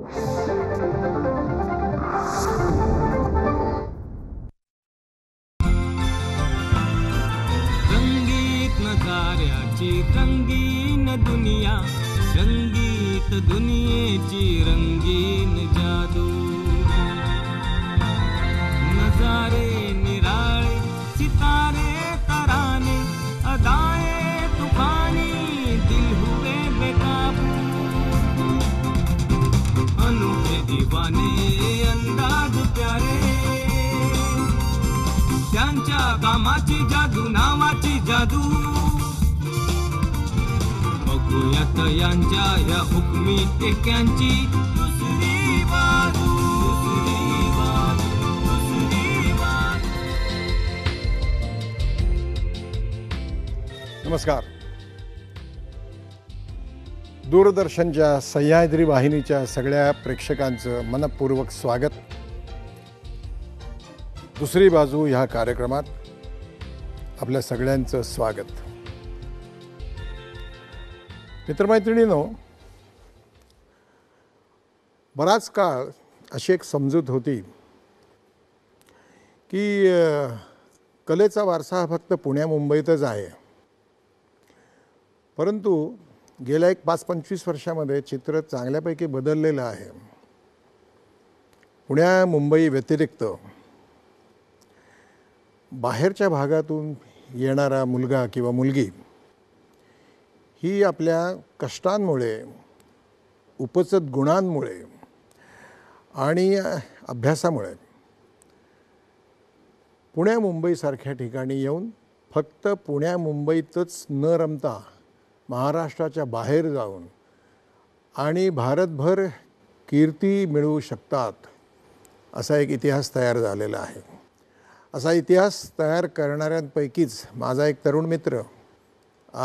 रंगीत नजाऱ्याची रंगीन दुनिया रंगीत दुनिया कामाची जादू नावाची जादू बघूयात यांच्या या हुकमी टेक्यांची दुसरी बाजू नमस्कार दूरदर्शनच्या सह्याद्री वाहिनीच्या सगळ्या प्रेक्षकांचं मनपूर्वक स्वागत दुसरी बाजू ह्या कार्यक्रमात आपल्या सगळ्यांचं स्वागत मित्रमैत्रिणीनो बराच काळ अशी एक समजूत होती की कलेचा वारसा हा फक्त पुण्या मुंबईतच आहे परंतु गेल्या एक पाच पंचवीस वर्षामध्ये चित्र चांगल्यापैकी बदललेलं आहे पुण्या मुंबई व्यतिरिक्त बाहेरच्या भागातून येणारा मुलगा किंवा मुलगी ही आपल्या कष्टांमुळे उपचत गुणांमुळे आणि अभ्यासामुळे पुण्या मुंबईसारख्या ठिकाणी येऊन फक्त पुण्या मुंबईतच न रमता महाराष्ट्राच्या बाहेर जाऊन आणि भारतभर कीर्ती मिळवू शकतात असा एक इतिहास तयार झालेला आहे असा इतिहास तयार करणाऱ्यांपैकीच माझा एक तरुण मित्र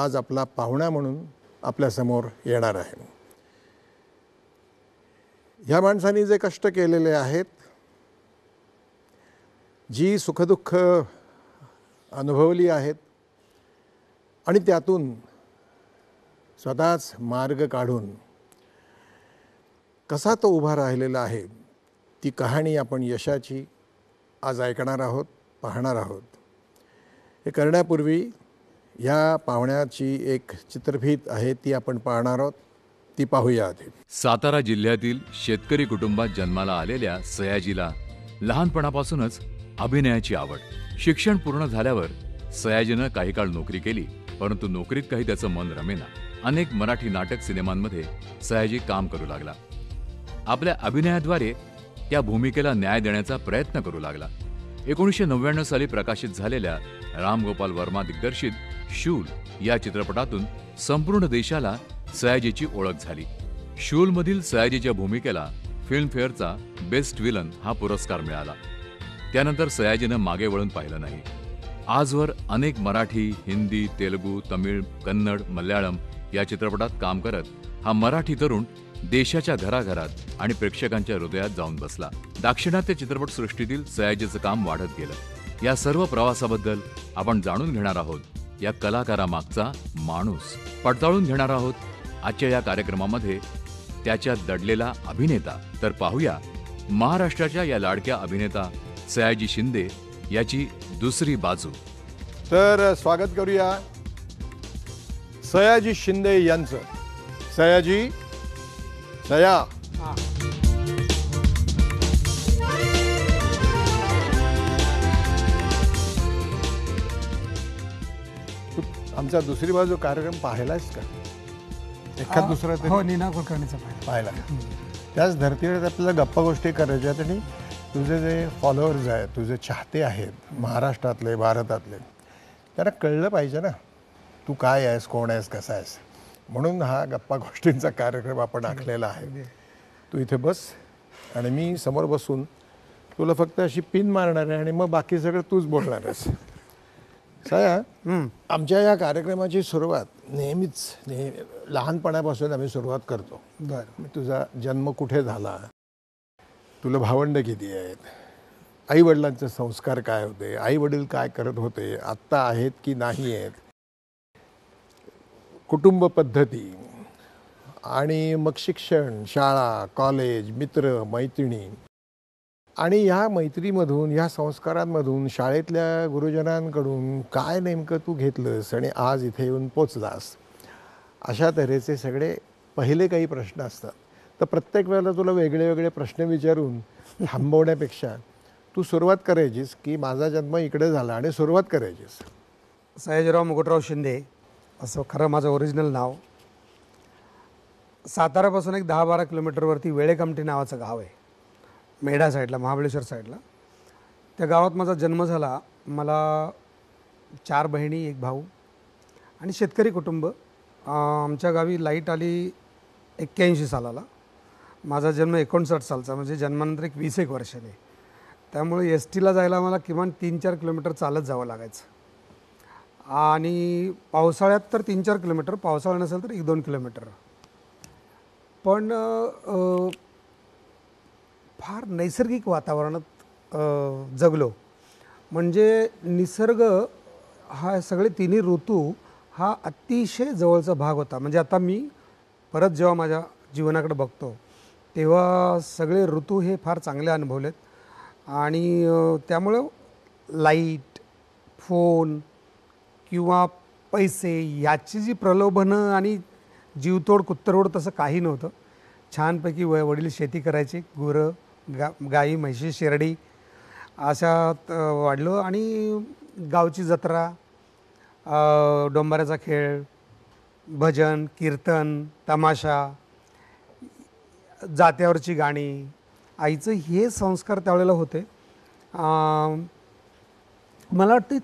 आज आपला पाहुणा म्हणून आपल्यासमोर येणार आहे ह्या माणसांनी जे कष्ट केलेले आहेत जी सुखदुःख अनुभवली आहेत आणि त्यातून स्वतःच मार्ग काढून कसा तो उभा राहिलेला आहे ती कहाणी आपण यशाची आज ऐकणार आहोत पाहणार आहोत हे करण्यापूर्वी या पाहुण्याची एक चित्रफीत आहे ती आपण पाहणार आहोत ती पाहूया आधी सातारा जिल्ह्यातील शेतकरी कुटुंबात जन्माला आलेल्या सयाजीला लहानपणापासूनच अभिनयाची आवड शिक्षण पूर्ण झाल्यावर सयाजीनं काही काळ नोकरी केली परंतु नोकरीत काही त्याचं मन रमेना अनेक मराठी नाटक सिनेमांमध्ये सयाजी काम करू लागला आपल्या अभिनयाद्वारे त्या भूमिकेला न्याय देण्याचा प्रयत्न करू लागला एकोणीसशे नव्याण्णव साली प्रकाशित झालेल्या रामगोपाल वर्मा दिग्दर्शित शूल या चित्रपटातून संपूर्ण देशाला सयाजीची ओळख झाली शूलमधील सयाजीच्या भूमिकेला फिल्मफेअरचा बेस्ट विलन हा पुरस्कार मिळाला त्यानंतर सयाजीनं मागे वळून पाहिलं नाही आजवर अनेक मराठी हिंदी तेलुगू तमिळ कन्नड मल्याळम या चित्रपटात काम करत हा मराठी तरुण देशाच्या घराघरात आणि प्रेक्षकांच्या हृदयात जाऊन बसला दाक्षिणात्य सृष्टीतील सयाजीचं काम वाढत गेलं या सर्व प्रवासाबद्दल आपण जाणून घेणार आहोत या कलाकारामागचा माणूस पडताळून घेणार आहोत आजच्या या कार्यक्रमामध्ये त्याच्या दडलेला अभिनेता तर पाहूया महाराष्ट्राच्या या लाडक्या अभिनेता सयाजी शिंदे याची दुसरी बाजू तर स्वागत करूया सयाजी शिंदे यांचं सयाजी दया आमचा दुसरी बाजू कार्यक्रम पाहिलायस का एखाद दुसरा हो नीना कुलकर्णीचा पाहिला का त्याच धर्तीवर आपल्याला गप्पा गोष्टी करायच्या आणि तुझे जे फॉलोअर्स आहेत तुझे चाहते आहेत महाराष्ट्रातले भारतातले त्यांना कळलं पाहिजे ना तू काय आहेस कोण आहेस कसा आहेस म्हणून हा गप्पा गोष्टींचा कार्यक्रम आपण आखलेला आहे तू इथे बस आणि मी समोर बसून तुला फक्त अशी पिन मारणार आहे आणि मग बाकी सगळं तूच बोलणार आहेस साया आमच्या या कार्यक्रमाची सुरुवात नेहमीच नेहमी लहानपणापासून आम्ही सुरुवात करतो बरं तुझा जन्म कुठे झाला तुला भावंड किती आहेत आईवडिलांचे संस्कार काय होते आईवडील काय करत होते आत्ता आहेत की नाही आहेत कुटुंब पद्धती आणि मग शिक्षण शाळा कॉलेज मित्र मैत्रिणी आणि ह्या मैत्रीमधून ह्या संस्कारांमधून शाळेतल्या गुरुजनांकडून काय नेमकं तू घेतलंस आणि आज इथे येऊन पोचलास अशा तऱ्हेचे सगळे पहिले काही प्रश्न असतात तर प्रत्येक वेळेला तुला वेगळे वेगळे प्रश्न विचारून थांबवण्यापेक्षा तू सुरुवात करायचीस की माझा जन्म इकडे झाला आणि सुरुवात करायचीस सयाजीराव मुकुटराव शिंदे असं खरं माझं ओरिजिनल नाव सातारापासून एक दहा बारा किलोमीटरवरती वेळेकमटी नावाचं गाव आहे मेढा साईडला महाबळेश्वर साईडला त्या गावात माझा जन्म झाला मला चार बहिणी एक भाऊ आणि शेतकरी कुटुंब आमच्या गावी लाईट आली एक्क्याऐंशी सालाला माझा जन्म एकोणसाठ सालचा म्हणजे जन्मानंतर एक वीस एक वर्षाने त्यामुळे एस टीला जायला मला किमान तीन चार किलोमीटर चालत जावं लागायचं आणि पावसाळ्यात तर तीन चार किलोमीटर पावसाळा नसेल तर एक दोन किलोमीटर पण फार नैसर्गिक वातावरणात जगलो म्हणजे निसर्ग हा सगळे तिन्ही ऋतू हा अतिशय जवळचा भाग होता म्हणजे आता मी परत जेव्हा माझ्या जीवनाकडे बघतो तेव्हा सगळे ऋतू हे फार चांगले अनुभवलेत आणि त्यामुळं लाईट फोन किंवा पैसे याची जी प्रलोभनं आणि जीवतोड कुत्तरोड तसं काही नव्हतं छानपैकी व वडील शेती करायची गुरं गा गाई म्हशी शेरडी अशात वाढलो आणि गावची जत्रा डोंबऱ्याचा खेळ भजन कीर्तन तमाशा जात्यावरची गाणी आईचं हे संस्कार त्यावेळेला होते मला वाटतं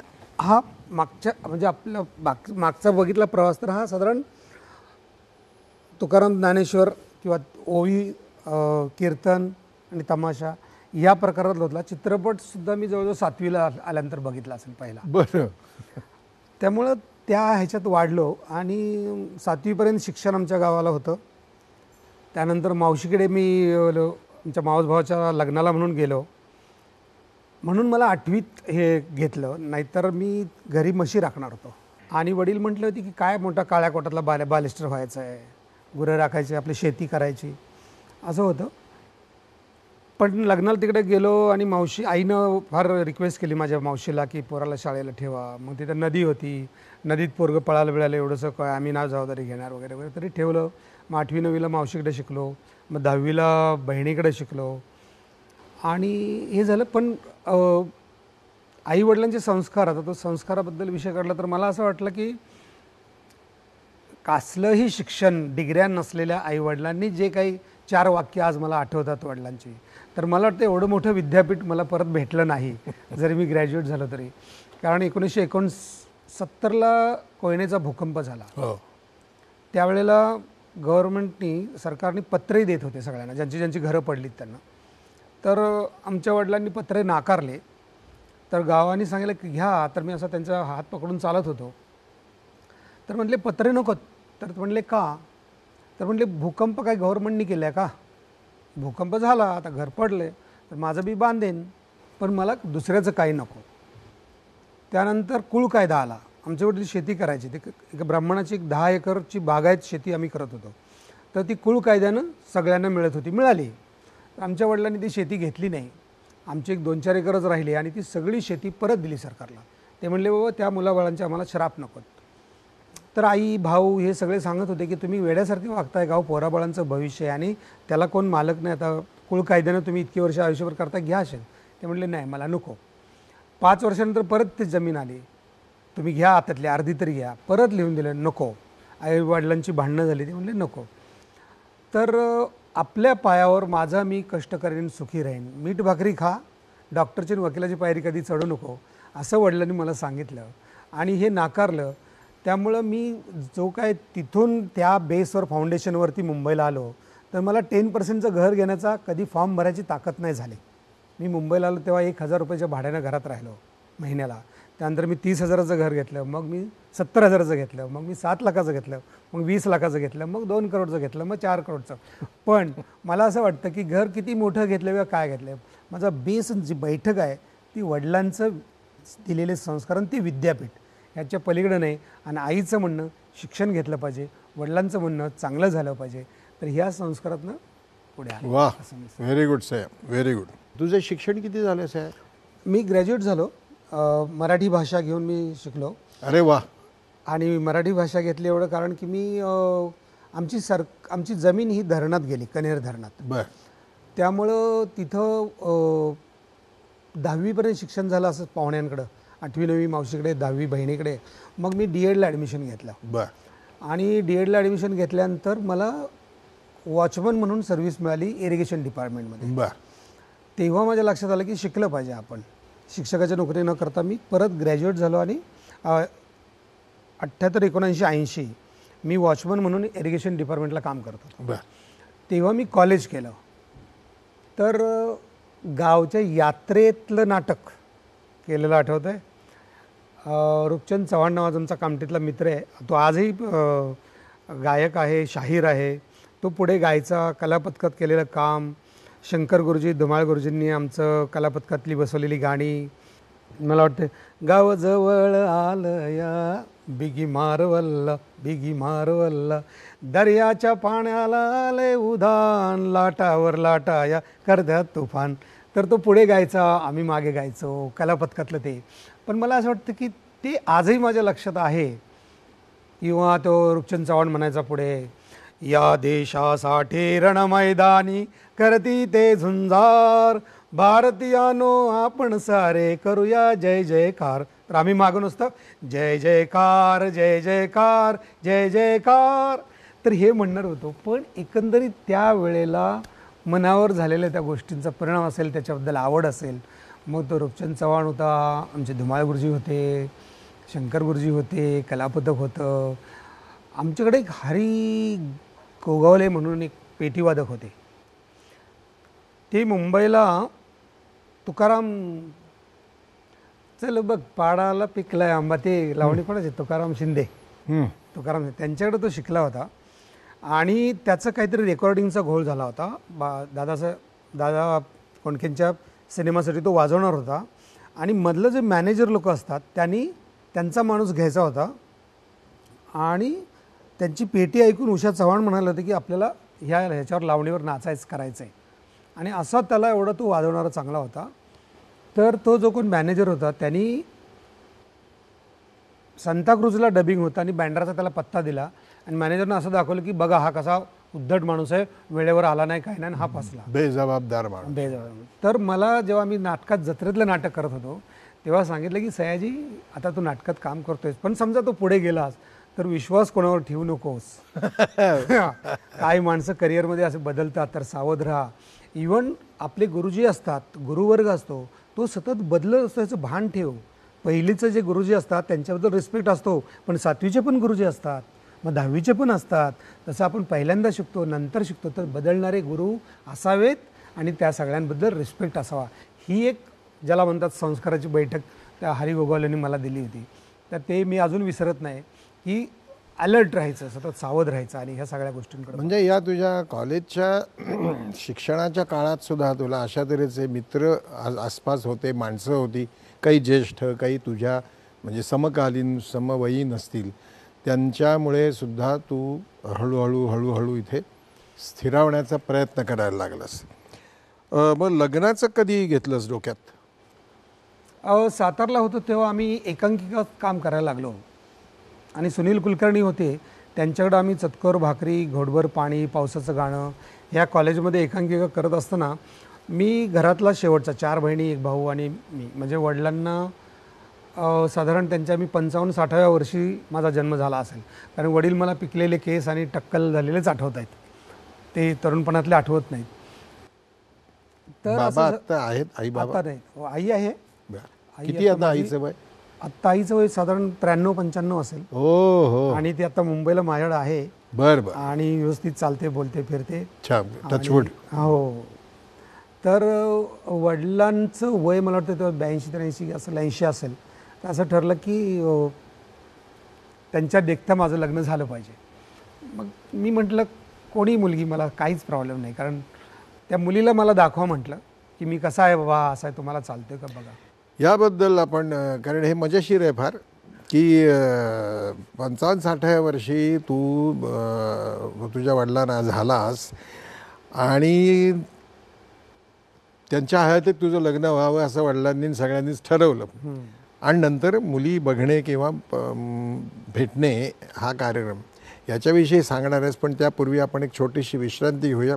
हा मागच्या म्हणजे आपला माग मागचा बघितला प्रवास तर हा साधारण तुकाराम ज्ञानेश्वर किंवा ओवी कीर्तन आणि तमाशा या प्रकारात होतला चित्रपटसुद्धा मी जवळजवळ सातवीला आल्यानंतर बघितला असेल पहिला बरं त्यामुळं त्या ह्याच्यात वाढलो आणि सातवीपर्यंत शिक्षण आमच्या गावाला होतं त्यानंतर मावशीकडे मी आमच्या मावसभावाच्या लग्नाला म्हणून गेलो म्हणून मला आठवीत हे घेतलं नाहीतर मी घरी म्हशी राखणार होतो आणि वडील म्हटले होते की काय मोठा काळ्या कोटातला बाल बालिस्टर व्हायचं आहे गुरं राखायची आपली शेती करायची असं होतं पण लग्नाला तिकडे गेलो आणि मावशी आईनं फार रिक्वेस्ट केली माझ्या मावशीला की पोराला शाळेला ठेवा मग तिथं नदी होती नदीत पोरगं पळायला बिळायला एवढंसं काय आम्ही नाव जबाबदारी घेणार वगैरे वगैरे तरी ठेवलं मग आठवी नववीला मावशीकडे शिकलो मग दहावीला बहिणीकडे शिकलो आणि हे झालं पण आईवडिलांचे संस्कार आता तो संस्काराबद्दल विषय काढला तर मला असं वाटलं की कसलंही शिक्षण डिग्र्या नसलेल्या आईवडिलांनी जे काही चार वाक्य आज मला आठवतात वडिलांची तर मला वाटतं एवढं मोठं विद्यापीठ मला परत भेटलं नाही जरी मी ग्रॅज्युएट झालो तरी कारण एकोणीसशे एकोणसत्तरला कोयनेचा भूकंप झाला हो. त्यावेळेला गव्हर्नमेंटनी सरकारने पत्रही देत होते सगळ्यांना ज्यांची ज्यांची घरं पडलीत त्यांना तर आमच्या वडिलांनी पत्रे नाकारले तर गावाने सांगितलं की घ्या तर मी असा त्यांचा हात पकडून चालत होतो तर म्हटले पत्रे नको तर म्हटले का तर म्हटले भूकंप काय गव्हर्मेंटनी केला आहे का भूकंप झाला आता घर पडले तर माझं बी बांधेन पण मला दुसऱ्याचं काही नको त्यानंतर कुळ कायदा आला आमच्या वडील शेती करायची ते एक ब्राह्मणाची एक दहा एकरची बागायत शेती आम्ही करत होतो तर ती कुळ कायद्यानं सगळ्यांना मिळत होती मिळाली तर आमच्या वडिलांनी ती शेती घेतली नाही आमची एक दोन चार एकरच राहिली आणि ती सगळी शेती परत दिली सरकारला ते म्हणले बाबा त्या मुलाबाळांचे आम्हाला श्राप नकोत तर आई भाऊ हे सगळे सांगत होते की तुम्ही वेड्यासारखे वागताय गाव पोराबाळांचं भविष्य आहे आणि त्याला कोण मालक नाही आता कुळ कायद्यानं तुम्ही इतकी वर्ष आयुष्यभर करता घ्या असेल ते म्हणले नाही मला नको पाच वर्षानंतर परत ती जमीन आली तुम्ही घ्या हातातली अर्धी तरी घ्या परत लिहून दिलं नको आई वडिलांची भांडणं झाली ते म्हणले नको तर आपल्या पायावर माझा मी कष्ट करेन सुखी राहीन मीठ भाकरी खा डॉक्टरची वकिलाची पायरी कधी चढू नको असं वडिलांनी मला सांगितलं आणि हे नाकारलं त्यामुळं मी जो काय तिथून त्या बेसवर फाउंडेशनवरती मुंबईला आलो तर मला टेन पर्सेंटचं घर घेण्याचा कधी फॉर्म भरायची ताकद नाही झाली मी मुंबईला आलो तेव्हा एक हजार रुपयाच्या भाड्यानं घरात राहिलो महिन्याला त्यानंतर मी तीस हजाराचं घर घेतलं मग मी सत्तर हजाराचं घेतलं मग मी सात लाखाचं घेतलं मग वीस लाखाचं घेतलं मग दोन करोडचं घेतलं मग चार करोडचं पण मला असं वाटतं की घर किती मोठं घेतलं किंवा काय घेतलं माझा बेस जी बैठक आहे ती वडिलांचं दिलेले संस्कार आणि ती विद्यापीठ ह्याच्या पलीकडं नाही आणि आईचं म्हणणं शिक्षण घेतलं पाहिजे वडिलांचं म्हणणं चांगलं झालं पाहिजे तर ह्या संस्कारातनं पुढे वा व्हेरी गुड साहेब व्हेरी गुड तुझं शिक्षण किती झालं साहेब मी ग्रॅज्युएट झालो मराठी भाषा घेऊन मी शिकलो अरे वा आणि मराठी भाषा घेतली एवढं कारण की मी आमची सर आमची जमीन ही धरणात गेली कनेर धरणात बर त्यामुळं तिथं दहावीपर्यंत शिक्षण झालं असं पाहुण्यांकडं आठवी नववी मावशीकडे दहावी बहिणीकडे मग मी डी एडला ॲडमिशन घेतलं बर आणि डी एडला ॲडमिशन घेतल्यानंतर मला वॉचमन म्हणून सर्व्हिस मिळाली इरिगेशन डिपार्टमेंटमध्ये बर तेव्हा माझ्या लक्षात आलं की शिकलं पाहिजे आपण शिक्षकाच्या नोकरी न करता मी परत ग्रॅज्युएट झालो आणि अठ्ठ्याहत्तर एकोणऐंशी ऐंशी मी वॉचमन म्हणून इरिगेशन डिपार्टमेंटला काम करतो तेव्हा मी कॉलेज केलं तर गावच्या यात्रेतलं नाटक केलेलं आठवतं आहे रूपचंद चव्हाण नावाचा आमचा कामटीतला मित्र आहे तो आजही गायक आहे शाहीर आहे तो पुढे गायचा कलापथकात केलेलं काम शंकर गुरुजी धुमाळ गुरुजींनी आमचं कलापथकातली बसवलेली गाणी मला वाटतं गावजवळ आलं या बिगी मारवल्ला बिगी मारवल्ला दर्याच्या पाण्याला आले उधान लाटावर लाटा या करद्यात तुफान तर तो पुढे गायचा आम्ही मागे गायचो कलापथकातलं ते पण मला असं वाटतं की ते आजही माझ्या लक्षात आहे किंवा तो रुपचंद चव्हाण म्हणायचा पुढे या देशासाठी रणमैदानी करती ते झुंजार भारतीयानो आपण सारे करूया जय जयकार तर आम्ही मागून असतं जय जयकार जय जयकार जय जयकार तर हे म्हणणार होतो पण एकंदरीत त्या वेळेला मनावर झालेल्या त्या गोष्टींचा परिणाम असेल त्याच्याबद्दल आवड असेल मग तो रूपचंद चव्हाण होता आमचे धुमाळ गुरुजी होते शंकर गुरुजी होते कलापथक होतं आमच्याकडे एक हरी कोगावले म्हणून एक पेटीवादक होते ते मुंबईला तुकाराम चल बघ पाडाला पिकलाय आंबा ते लावणी कोणाचे तुकाराम शिंदे तुकाराम शिंदे त्यांच्याकडे तो शिकला होता आणि त्याचं काहीतरी रेकॉर्डिंगचा घोळ झाला होता बा दादाचा दादा कोणकेंच्या सिनेमासाठी तो वाजवणार होता आणि मधलं जे मॅनेजर लोक असतात त्यांनी त्यांचा माणूस घ्यायचा होता आणि त्यांची पेटी ऐकून उषा चव्हाण म्हणाले होते की आपल्याला ह्या ह्याच्यावर लावणीवर नाचायच करायचं आहे आणि असा त्याला एवढा तो वाजवणारा चांगला होता तर तो जो कोण मॅनेजर होता त्यांनी संताक्रुजला डबिंग होता आणि बँड्राचा त्याला पत्ता दिला आणि मॅनेजरनं असं दाखवलं की बघा हा कसा उद्धट माणूस आहे वेळेवर आला नाही काय नाही हा फसला बेजबाबदार माणूस बेजबाबदार तर मला जेव्हा मी नाटकात जत्रेतलं नाटक करत होतो तेव्हा सांगितलं की सयाजी आता तू नाटकात काम करतोयस पण समजा तो पुढे गेलास तर विश्वास कोणावर ठेवू नकोस काही माणसं करिअरमध्ये असे बदलतात तर सावध राहा इवन आपले गुरुजी असतात गुरुवर्ग असतो तो सतत बदलत याचं भान ठेव पहिलीचं जे गुरुजी असतात त्यांच्याबद्दल रिस्पेक्ट असतो पण सातवीचे पण गुरुजी असतात मग दहावीचे पण असतात तसं आपण पहिल्यांदा शिकतो नंतर शिकतो तर बदलणारे गुरु असावेत आणि त्या सगळ्यांबद्दल रिस्पेक्ट असावा ही एक ज्याला म्हणतात संस्काराची बैठक त्या हरिगोगावलेंनी मला दिली होती तर ते मी अजून विसरत नाही की अलर्ट राहायचं सतत सावध राहायचं आणि ह्या सगळ्या गोष्टींकडे म्हणजे या तुझ्या कॉलेजच्या शिक्षणाच्या काळात सुद्धा तुला अशा तऱ्हेचे मित्र आसपास होते माणसं होती काही ज्येष्ठ काही तुझ्या म्हणजे समकालीन समवयी नसतील त्यांच्यामुळे सुद्धा तू हळूहळू हळूहळू इथे स्थिरावण्याचा प्रयत्न करायला लागलास मग लग्नाचं कधी घेतलंस डोक्यात सातारला होतो तेव्हा आम्ही एकांकिका काम करायला लागलो आणि सुनील कुलकर्णी होते त्यांच्याकडं आम्ही चतकोर भाकरी घोडभर पाणी पावसाचं गाणं ह्या कॉलेजमध्ये एकांकिका करत असताना मी घरातला शेवटचा चार बहिणी एक भाऊ आणि मी म्हणजे वडिलांना साधारण त्यांच्या मी पंचावन्न साठाव्या वर्षी माझा जन्म झाला असेल कारण वडील मला पिकलेले केस आणि टक्कल झालेलेच आठवत आहेत ते तरुणपणातले आठवत नाहीत तर आहेत आई बाबा नाही हो, आई आहे किती आता आईचं वय आत्ता आईचं वय साधारण त्र्याण्णव पंच्याण्णव असेल हो हो आणि ती आता मुंबईला माझ्याड आहे बर बर आणि व्यवस्थित चालते बोलते फिरते हो तर वडिलांचं वय मला वाटतं तेव्हा ब्याऐंशी त्र्याऐंशी असेल ऐंशी असेल तर असं ठरलं की त्यांच्या देखता माझं लग्न झालं पाहिजे मग मी म्हटलं कोणी मुलगी मला काहीच प्रॉब्लेम नाही कारण त्या मुलीला मला दाखवा म्हटलं की मी कसा आहे बाबा असा आहे तुम्हाला चालतोय का बघा याबद्दल आपण कारण हे मजेशीर आहे फार की पंचावन्न साठव्या वर्षी तू तुझ्या वडिलांना झालास आणि त्यांच्या हयातीत तुझं लग्न व्हावं असं वडिलांनी सगळ्यांनीच ठरवलं आणि नंतर मुली बघणे किंवा भेटणे हा कार्यक्रम याच्याविषयी सांगणार आहेस पण त्यापूर्वी आपण एक छोटीशी विश्रांती घेऊया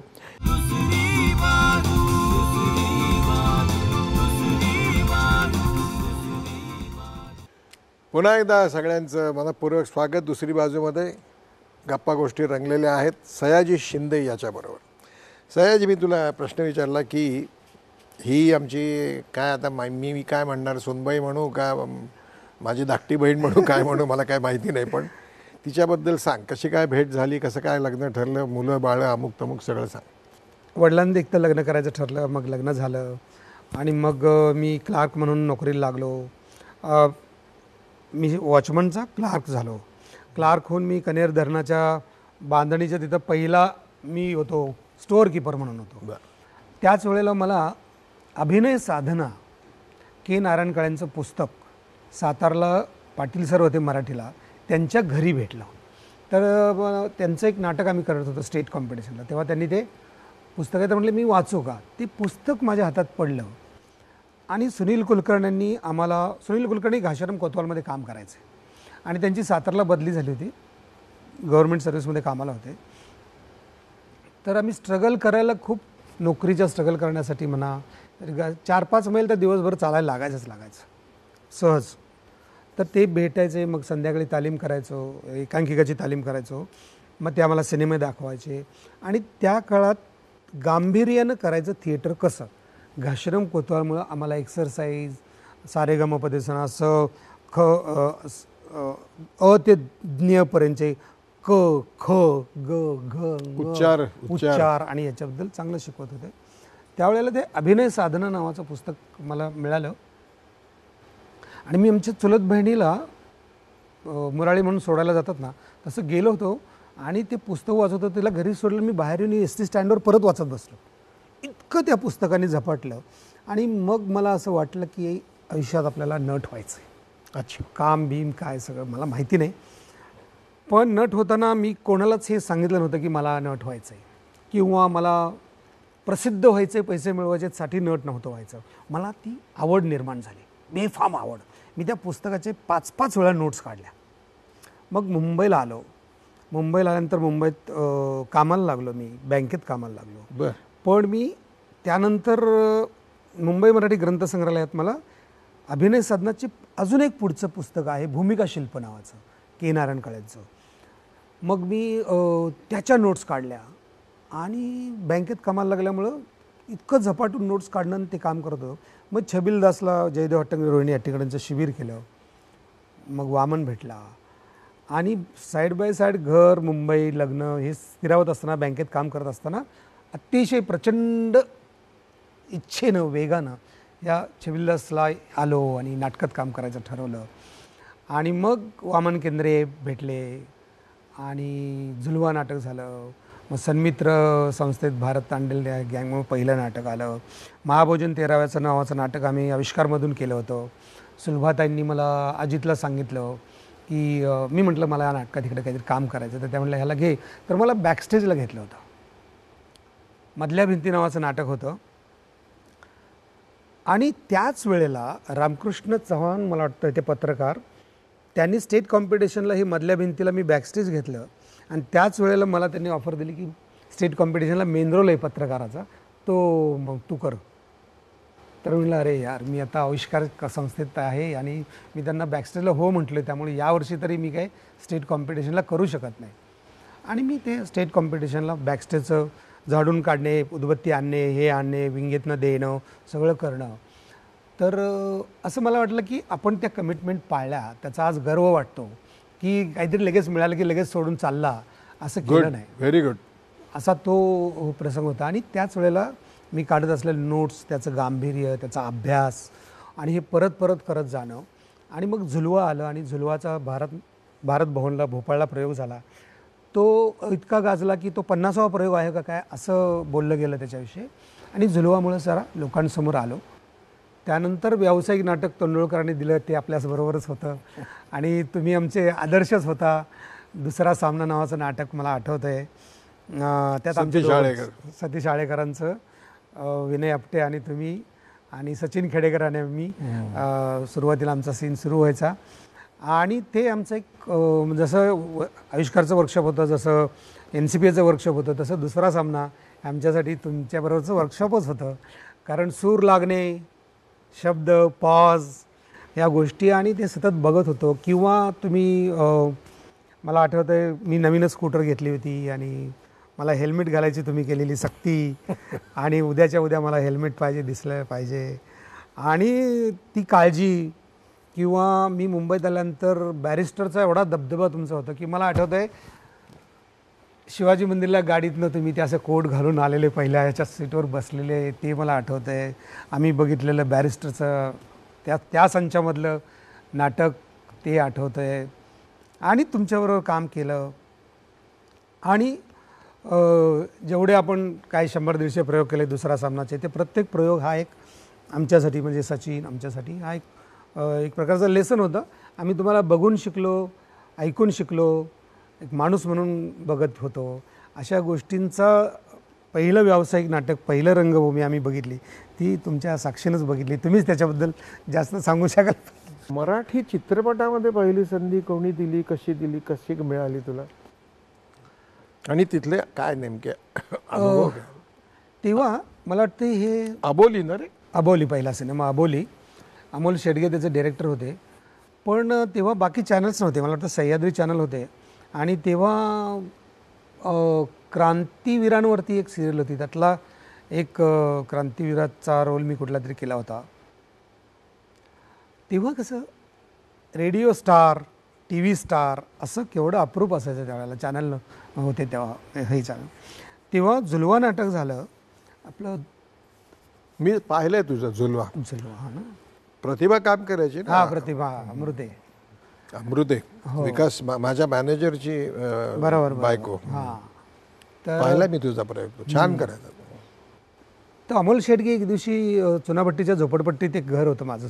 पुन्हा एकदा सगळ्यांचं मनपूर्वक स्वागत दुसरी बाजूमध्ये गप्पा गोष्टी रंगलेल्या आहेत सयाजी शिंदे याच्याबरोबर सयाजी मी तुला प्रश्न विचारला की ही आमची काय आता मा मी मी काय म्हणणार सोनबाई म्हणू का माझी धाकटी बहीण म्हणू काय म्हणू मला काय माहिती नाही पण तिच्याबद्दल सांग कशी काय भेट झाली कसं काय लग्न ठरलं मुलं बाळं अमुक तमुक सगळं सांग वडिलांनी तर लग्न करायचं ठरलं मग लग्न झालं आणि मग मी क्लार्क म्हणून नोकरीला लागलो मी वॉचमनचा क्लार्क झालो क्लार्क होऊन मी कनेर धरणाच्या बांधणीच्या तिथं पहिला मी होतो स्टोअर किपर म्हणून होतो त्याच वेळेला मला अभिनय साधना के नारायण काळ्यांचं पुस्तक सातारला पाटील सर होते मराठीला त्यांच्या घरी भेटलं तर त्यांचं एक नाटक आम्ही करत होतो स्टेट कॉम्पिटिशनला तेव्हा त्यांनी ते पुस्तक आहे तर म्हटलं मी वाचू का ते पुस्तक माझ्या हातात पडलं आणि सुनील कुलकर्णींनी आम्हाला सुनील कुलकर्णी घाशारम कोतवालमध्ये काम करायचे आणि त्यांची सातारला बदली झाली होती गव्हर्मेंट सर्व्हिसमध्ये कामाला होते तर आम्ही स्ट्रगल करायला खूप नोकरीच्या स्ट्रगल करण्यासाठी म्हणा चार पाच मैल तर दिवसभर चालायला लागायचंच लागायचं सहज तर ते भेटायचे मग संध्याकाळी तालीम करायचो एकांकिकाची तालीम करायचो मग ते आम्हाला सिनेमे दाखवायचे आणि त्या काळात गांभीर्यानं करायचं थिएटर कसं घाश्रम कोतवालमुळं आम्हाला एक्सरसाइज सारेगामा प्रदेशना स ख अ ते ज्ञपर्यंतचे क ख ग घ उच्चार उच्चार आणि याच्याबद्दल चांगलं शिकवत होते त्यावेळेला ते अभिनय साधना नावाचं पुस्तक मला मिळालं आणि मी आमच्या चुलत बहिणीला मुराळी म्हणून सोडायला जातात ना तसं गेलो होतो आणि ते पुस्तक वाचत होतं तिला घरी सोडलं मी बाहेर येऊन एस टी स्टँडवर परत वाचत बसलो इतकं त्या पुस्तकाने झपाटलं आणि मग मला असं वाटलं की आयुष्यात आपल्याला नट व्हायचं आहे अच्छा काम भीम काय सगळं मला माहिती नाही पण नट होताना मी कोणालाच हे सांगितलं नव्हतं की मला नट व्हायचं आहे किंवा मला प्रसिद्ध व्हायचे पैसे साठी नट नव्हतं व्हायचं मला ती आवड निर्माण झाली बेफाम आवड मी त्या पुस्तकाचे पाच पाच वेळा नोट्स काढल्या मग मुंबईला आलो मुंबईला आल्यानंतर मुंबईत कामाला लागलो मी बँकेत कामाला लागलो बरं पण मी त्यानंतर मुंबई मराठी ग्रंथसंग्रहालयात मला अभिनय साधनाची अजून एक पुढचं पुस्तक आहे भूमिका शिल्प नावाचं के नारायण काळ्यांचं मग मी त्याच्या नोट्स काढल्या आणि बँकेत कामाला लागल्यामुळं इतकं झपाटून नोट्स काढणं ते काम करत होतं मग छबिलदासला जयदेव हट्टंग रोहिणी हट्टीकडांचं शिबिर केलं मग वामन भेटला आणि साईड बाय साईड घर मुंबई लग्न हे स्थिरावत असताना बँकेत काम करत असताना अतिशय प्रचंड इच्छेनं वेगानं या छबिल्लासला आलो आणि नाटकात काम करायचं ठरवलं आणि मग वामन केंद्रे भेटले आणि झुलवा नाटक झालं मग सन्मित्र संस्थेत भारत तांडेल गँगमुळे पहिलं नाटक आलं महाभोजन तेराव्याचं नावाचं नाटक आम्ही आविष्कारमधून केलं होतं सुलभाताईंनी मला अजितला सांगितलं की मी म्हटलं मला या नाटकात इकडे काहीतरी काम करायचं तर त्या म्हटलं ह्याला घे तर मला बॅकस्टेजला घेतलं होतं मधल्या भिंती नावाचं नाटक होतं आणि त्याच वेळेला रामकृष्ण चव्हाण मला वाटतं ते पत्रकार त्यांनी स्टेट कॉम्पिटिशनला ही मधल्या भिंतीला मी बॅकस्टेज घेतलं आणि त्याच वेळेला मला त्यांनी ऑफर दिली की स्टेट कॉम्पिटिशनला मेन रोल आहे पत्रकाराचा तो मग तू कर तर म्हटलं अरे यार मी आता आविष्कार संस्थेत आहे आणि मी त्यांना बॅकस्टेजला हो म्हटलं त्यामुळे यावर्षी तरी मी काय स्टेट कॉम्पिटिशनला करू शकत नाही आणि मी ते स्टेट कॉम्पिटिशनला बॅकस्टेजचं झाडून काढणे उदबत्ती आणणे हे आणणे विंगेतनं देणं सगळं करणं तर असं मला वाटलं की आपण त्या कमिटमेंट पाळल्या त्याचा आज गर्व वाटतो की काहीतरी लगेच मिळालं की लगेच सोडून चालला असं केलं नाही व्हेरी गुड असा तो प्रसंग होता आणि त्याच वेळेला मी काढत असलेले नोट्स त्याचं गांभीर्य त्याचा अभ्यास आणि हे परत परत करत जाणं आणि मग झुलवा आलं आणि झुलवाचा भारत भारत भवनला भोपाळला प्रयोग झाला तो इतका गाजला की तो पन्नासावा प्रयोग आहे का काय असं बोललं गेलं त्याच्याविषयी आणि झुलवामुळं सारा लोकांसमोर आलो त्यानंतर व्यावसायिक नाटक तोंडोळकरांनी दिलं ते बरोबरच होतं आणि तुम्ही आमचे आदर्शच होता दुसरा सामना नावाचं नाटक मला आठवत आहे त्यात आमचे शाळेकर सतीश आळेकरांचं विनय आपटे आणि तुम्ही आणि सचिन खेडेकरांनी मी सुरुवातीला आमचा सीन सुरू व्हायचा आणि ते आमचं एक जसं आविष्कारचं वर्कशॉप होतं जसं एन सी पी एचं वर्कशॉप होतं तसं दुसरा सामना आमच्यासाठी तुमच्याबरोबरचं वर्कशॉपच होतं कारण सूर लागणे शब्द पॉज या गोष्टी आणि ते सतत बघत होतो किंवा तुम्ही मला आठवतं आहे मी नवीनच स्कूटर घेतली होती आणि मला हेल्मेट घालायची तुम्ही केलेली सक्ती आणि उद्याच्या उद्या मला हेल्मेट पाहिजे दिसलं पाहिजे आणि ती काळजी किंवा मी मुंबईत आल्यानंतर बॅरिस्टरचा एवढा दबदबा तुमचा होता की मला आठवत आहे शिवाजी मंदिरला गाडीतनं तुम्ही ते असं कोट घालून आलेले पहिल्या ह्याच्या सीटवर बसलेले ते मला आठवत आहे आम्ही बघितलेलं बॅरिस्टरचं त्या त्या संचामधलं नाटक ते आठवतं आहे आणि तुमच्याबरोबर काम केलं आणि जेवढे आपण काय शंभर दिवसीय प्रयोग केले दुसरा सामनाचे ते प्रत्येक प्रयोग हा एक आमच्यासाठी म्हणजे सचिन आमच्यासाठी हा एक एक प्रकारचं लेसन होतं आम्ही तुम्हाला बघून शिकलो ऐकून शिकलो एक माणूस म्हणून बघत होतो अशा गोष्टींचा पहिलं व्यावसायिक नाटक पहिलं रंगभूमी आम्ही बघितली ती तुमच्या साक्षीनंच बघितली तुम्हीच त्याच्याबद्दल जास्त सांगू शकाल मराठी चित्रपटामध्ये पहिली संधी कोणी दिली कशी दिली कशी मिळाली तुला आणि तिथले काय नेमके तेव्हा मला वाटते हे अबोली ना रे अबोली पहिला सिनेमा अबोली अमोल शेडगे त्याचे डिरेक्टर होते पण तेव्हा बाकी चॅनल्स नव्हते मला वाटतं सह्याद्री चॅनल होते आणि तेव्हा क्रांतीवीरांवरती एक सिरियल होती त्यातला एक क्रांतीवीराचा रोल मी कुठला तरी केला होता तेव्हा कसं radio star T V star असं केवढं अप्रूप असायचं त्यावेळेला चॅनल होते तेव्हा हे चॅनल तेव्हा जुलवा नाटक झालं आपलं मी पाहिलं आहे तुझं जुलवा जुलवा हा ना प्रतिभा काम करायची ना प्रतिभा अमृते अमृते हो. विकास माझ्या मॅनेजरची बरोबर, बायको तर पाहिला मी तुझा प्रयोग छान करायचा तर अमोल शेटगी एक दिवशी चुनापट्टीच्या चुनाभट्टीच्या झोपडपट्टीत एक घर होतं माझं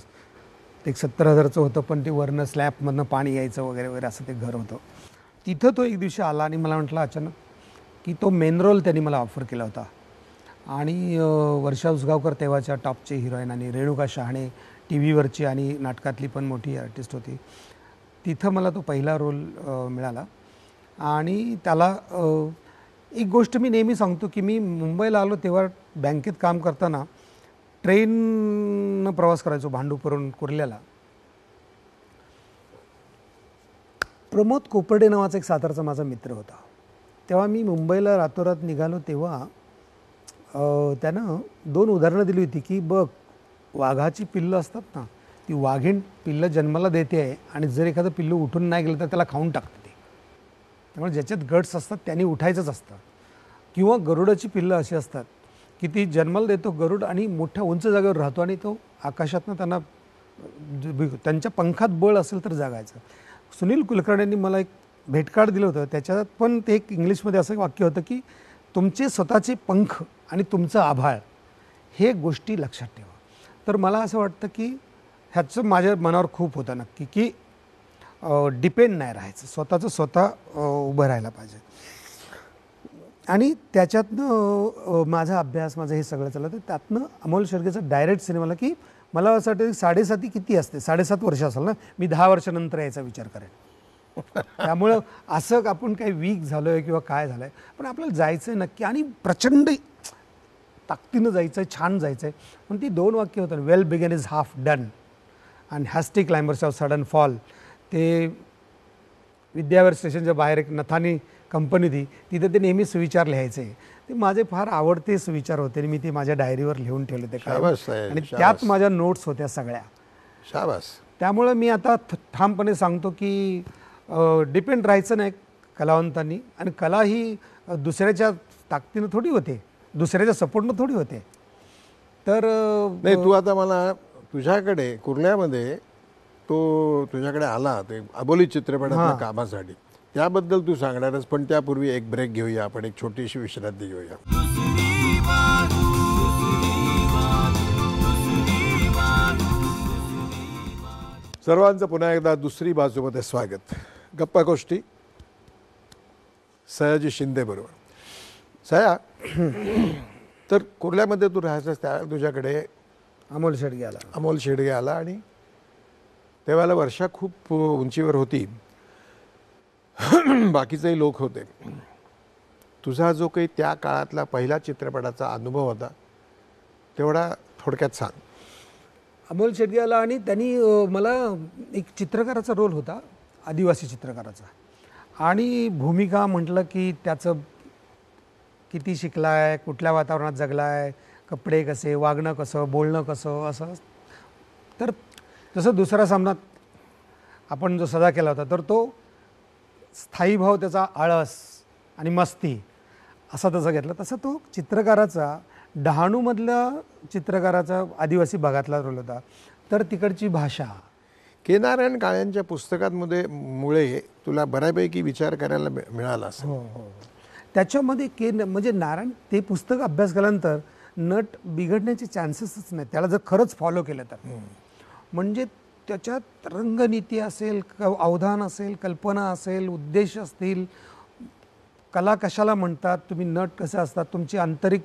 ते एक सत्तर हजारचं होतं पण ते वरनं स्लॅबमधनं पाणी यायचं वगैरे वगैरे असं ते घर होतं तिथं तो एक दिवशी आला आणि मला म्हटलं अचानक की तो मेन रोल त्यांनी मला ऑफर केला होता आणि वर्षा उसगावकर तेव्हाच्या टॉपचे हिरोईन आणि रेणुका शहाणे टी व्हीवरची आणि नाटकातली पण मोठी आर्टिस्ट होती तिथं मला तो पहिला रोल मिळाला आणि त्याला एक गोष्ट मी नेहमी सांगतो की मी मुंबईला आलो तेव्हा बँकेत काम करताना ट्रेननं प्रवास करायचो भांडूपरून कुर्ल्याला प्रमोद कोपर्डे नावाचा एक सातारचा माझा मित्र होता तेव्हा मी मुंबईला रातोरात निघालो तेव्हा त्यानं दोन उदाहरणं दिली होती की बघ वाघाची पिल्लं असतात ना ती वाघीण पिल्लं जन्माला देते आहे आणि जर एखादं पिल्लं उठून नाही गेलं तर त्याला खाऊन टाकते ते त्यामुळे ज्याच्यात गट्स असतात त्यांनी उठायचंच असतं किंवा गरुडाची पिल्लं अशी असतात की ती जन्माला देतो गरुड आणि मोठ्या उंच जागेवर राहतो आणि तो आकाशातनं त्यांना त्यांच्या पंखात बळ असेल तर जागायचं सुनील कुलकर्णींनी मला एक भेटकार्ड दिलं होतं त्याच्यात पण ते एक इंग्लिशमध्ये असं वाक्य होतं की तुमचे स्वतःचे पंख आणि तुमचं आभाळ हे गोष्टी लक्षात ठेवा तर मला असं वाटतं की ह्याचं माझ्या मनावर खूप होतं नक्की की डिपेंड नाही राहायचं स्वतःचं स्वतः उभं राहायला पाहिजे आणि त्याच्यातनं माझा अभ्यास माझं हे सगळं चाललं तर त्यातनं अमोल शर्गेचा डायरेक्ट सिनेमाला की मला असं वाटतं साडेसाती किती असते साडेसात वर्ष असेल ना मी दहा वर्षानंतर यायचा विचार करेन त्यामुळं असं आपण काही वीक झालो आहे किंवा काय झालं आहे पण आपल्याला जायचं नक्की आणि प्रचंड ताकदीनं जायचं आहे छान जायचं आहे पण ती दोन वाक्य होतं well begun is half done and hasty climbers of sudden fall ते विद्यावर स्टेशनच्या बाहेर एक नथानी कंपनी ती तिथे ते नेहमी सुविचार लिहायचे ते माझे फार आवडते सुविचार होते आणि मी ते माझ्या डायरीवर लिहून ठेवले होते आणि त्यात माझ्या नोट्स होत्या सगळ्या शाबास त्यामुळं मी आता ठामपणे सांगतो की डिपेंड राहायचं नाही कलावंतांनी आणि कला ही दुसऱ्याच्या ताकदीनं थोडी होते दुसऱ्याच्या सपोर्टनं थोडी होते तर नाही तू आता मला तुझ्याकडे कुर्ल्यामध्ये तो तुझ्याकडे आला ते अबोली चित्रपट कामासाठी त्याबद्दल तू सांगणारच पण त्यापूर्वी एक ब्रेक घेऊया आपण एक छोटीशी विश्रांती घेऊया सर्वांचं पुन्हा एकदा दुसरी बाजूमध्ये स्वागत गप्पा गोष्टी सयाजी शिंदे बरोबर सया तर कुर्ल्यामध्ये तू राहायचंस त्या तुझ्याकडे अमोल शेडगे आला अमोल शेडगे आला आणि तेव्हाला वर्षा खूप उंचीवर होती बाकीचेही लोक होते तुझा जो काही त्या काळातला पहिला चित्रपटाचा अनुभव होता तेवढा थोडक्यात सांग अमोल शेडगे आला आणि त्यांनी मला एक चित्रकाराचा रोल होता आदिवासी चित्रकाराचा आणि भूमिका म्हटलं की त्याचं किती शिकला आहे कुठल्या वातावरणात जगला आहे कपडे कसे वागणं कसं बोलणं कसं असं तर जसं दुसरा सामना आपण जो सदा केला होता तर तो स्थायी भाव त्याचा आळस आणि मस्ती असा तसं घेतला तसं तो चित्रकाराचा डहाणूमधलं चित्रकाराचा आदिवासी भागातला रोल होता तर तिकडची भाषा के नारायण काळ्यांच्या पुस्तकांमध्ये मुळे तुला बऱ्यापैकी विचार करायला मिळाला हो हो त्याच्यामध्ये के म्हणजे नारायण ते पुस्तक अभ्यास केल्यानंतर नट बिघडण्याचे चान्सेसच नाही त्याला जर खरंच फॉलो केलं तर म्हणजे त्याच्यात रंगनीती असेल क अवधान असेल कल्पना असेल उद्देश असतील कला कशाला म्हणतात तुम्ही नट कसे असतात तुमची आंतरिक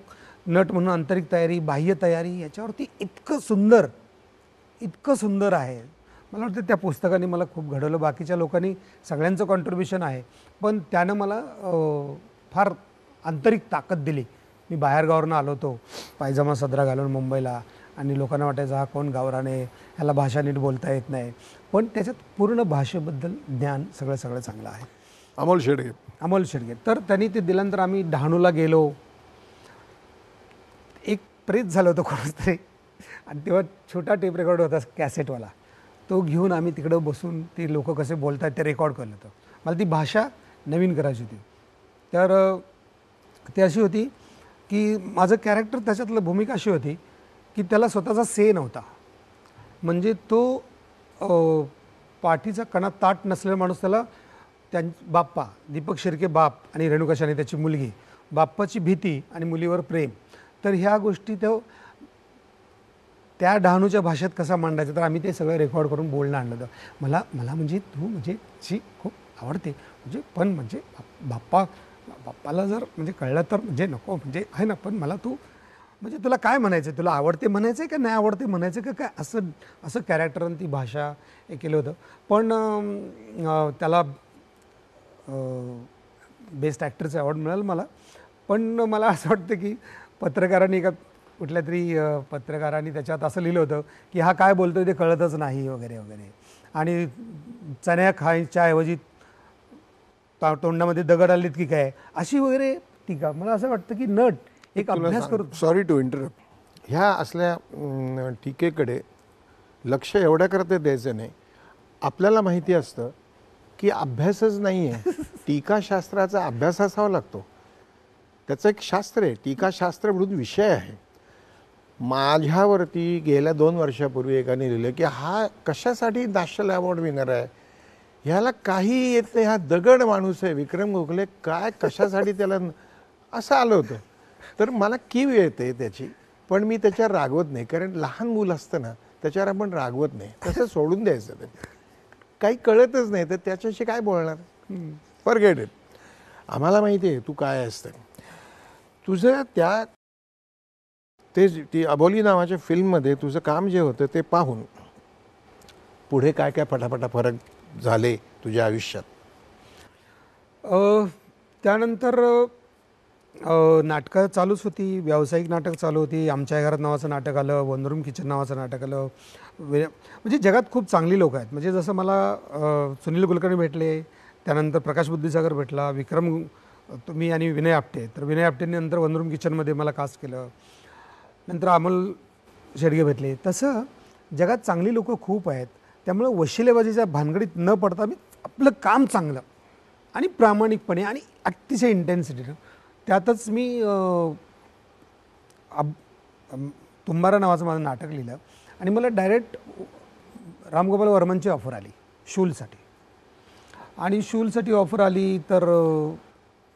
नट म्हणून आंतरिक तयारी बाह्य तयारी याच्यावरती इतकं सुंदर इतकं सुंदर आहे मला वाटतं त्या पुस्तकाने मला खूप घडवलं बाकीच्या लोकांनी सगळ्यांचं कॉन्ट्रिब्युशन आहे पण त्यानं मला फार आंतरिक ताकद दिली मी बाहेरगावरनं आलो होतो पायजमा सदरा घालून मुंबईला आणि लोकांना वाटायचं हा कोण गावराने ह्याला भाषा नीट बोलता येत नाही पण त्याच्यात पूर्ण भाषेबद्दल ज्ञान सगळं सगळं चांगलं आहे अमोल शेडगे अमोल शेडगे तर त्यांनी ते दिल्यानंतर आम्ही डहाणूला गेलो एक प्रेत झालं होतं कोणाच तरी आणि तेव्हा छोटा टेप रेकॉर्ड होता कॅसेटवाला तो घेऊन आम्ही तिकडं बसून ते लोक कसे बोलतात ते रेकॉर्ड करत होतं मला ती भाषा नवीन करायची होती तर ती अशी होती की माझं कॅरेक्टर त्याच्यातलं भूमिका अशी होती की त्याला स्वतःचा से नव्हता म्हणजे तो पाठीचा कणा ताट नसलेला माणूस त्याला त्यां बाप्पा दीपक शिर्के बाप आणि रेणुका त्याची मुलगी बाप्पाची भीती आणि मुलीवर प्रेम तर ह्या गोष्टी तो त्या डहाणूच्या भाषेत कसा मांडायचा तर आम्ही ते सगळं रेकॉर्ड करून बोलणं आणलं होतं मला मला म्हणजे तू म्हणजे जी खूप आवडते म्हणजे पण म्हणजे बाप्पा बाप्पाला जर म्हणजे कळलं तर म्हणजे नको म्हणजे आहे ना पण मला तू म्हणजे तुला काय म्हणायचं तुला आवडते म्हणायचं आहे का नाही आवडते म्हणायचं का काय असं असं कॅरेक्टर आणि ती भाषा हे केलं होतं पण त्याला बेस्ट ॲक्टरचं अवॉर्ड मिळालं मला पण मला असं वाटतं की पत्रकारांनी का कुठल्या तरी पत्रकारांनी त्याच्यात असं लिहिलं होतं की हा काय बोलतो ते कळतच नाही वगैरे वगैरे आणि चण्या खायच्याऐवजी ता तोंडामध्ये दगड आलेत की काय अशी वगैरे टीका मला असं वाटतं की नट एक अभ्यास करतो सॉरी टू इंटरप्ट ह्या असल्या टीकेकडे लक्ष एवढ्याकरता द्यायचं नाही आपल्याला माहिती असतं की अभ्यासच नाही आहे टीकाशास्त्राचा अभ्यास असावा लागतो त्याचं एक शास्त्र आहे टीकाशास्त्र म्हणून विषय आहे माझ्यावरती गेल्या दोन वर्षापूर्वी एकाने लिहिलं की हा कशासाठी नॅशनल अवॉर्ड विनर आहे ह्याला काही येत नाही हा दगड माणूस आहे विक्रम गोखले काय कशासाठी त्याला असं आलं होतं तर मला कीव येते त्याची पण मी त्याच्यावर रागवत नाही कारण लहान मूल असतं ना त्याच्यावर आपण रागवत नाही तसं सोडून द्यायचं ते काही कळतच नाही तर त्याच्याशी काय बोलणार फॉरगेट इट आम्हाला माहिती आहे तू काय असतं तुझं त्या ते ती अबोली नावाच्या फिल्ममध्ये तुझं काम जे होतं ते पाहून पुढे काय काय फटाफटा फरक झाले तुझ्या आयुष्यात त्यानंतर नाटकं चालूच होती व्यावसायिक नाटक चालू होती आमच्या घरात नावाचं नाटक आलं वनरूम किचन नावाचं नाटक आलं म्हणजे जगात खूप चांगली लोक आहेत म्हणजे जसं मला सुनील कुलकर्णी भेटले त्यानंतर प्रकाश बुद्धिसागर भेटला विक्रम तुम्ही आणि विनय आपटे तर विनय आपटेंनी नंतर वनरूम किचनमध्ये मला कास्ट केलं नंतर अमोल शेडगे भेटले तसं जगात चांगली लोकं खूप आहेत त्यामुळे वशिलेबाजीच्या भानगडीत न पडता मी आपलं काम चांगलं आणि प्रामाणिकपणे आणि अतिशय इंटेन्सिटीनं त्यातच मी अब तुंबारा नावाचं माझं नाटक लिहिलं आणि मला डायरेक्ट रामगोपाल वर्मांची ऑफर आली शूलसाठी आणि शूलसाठी ऑफर आली तर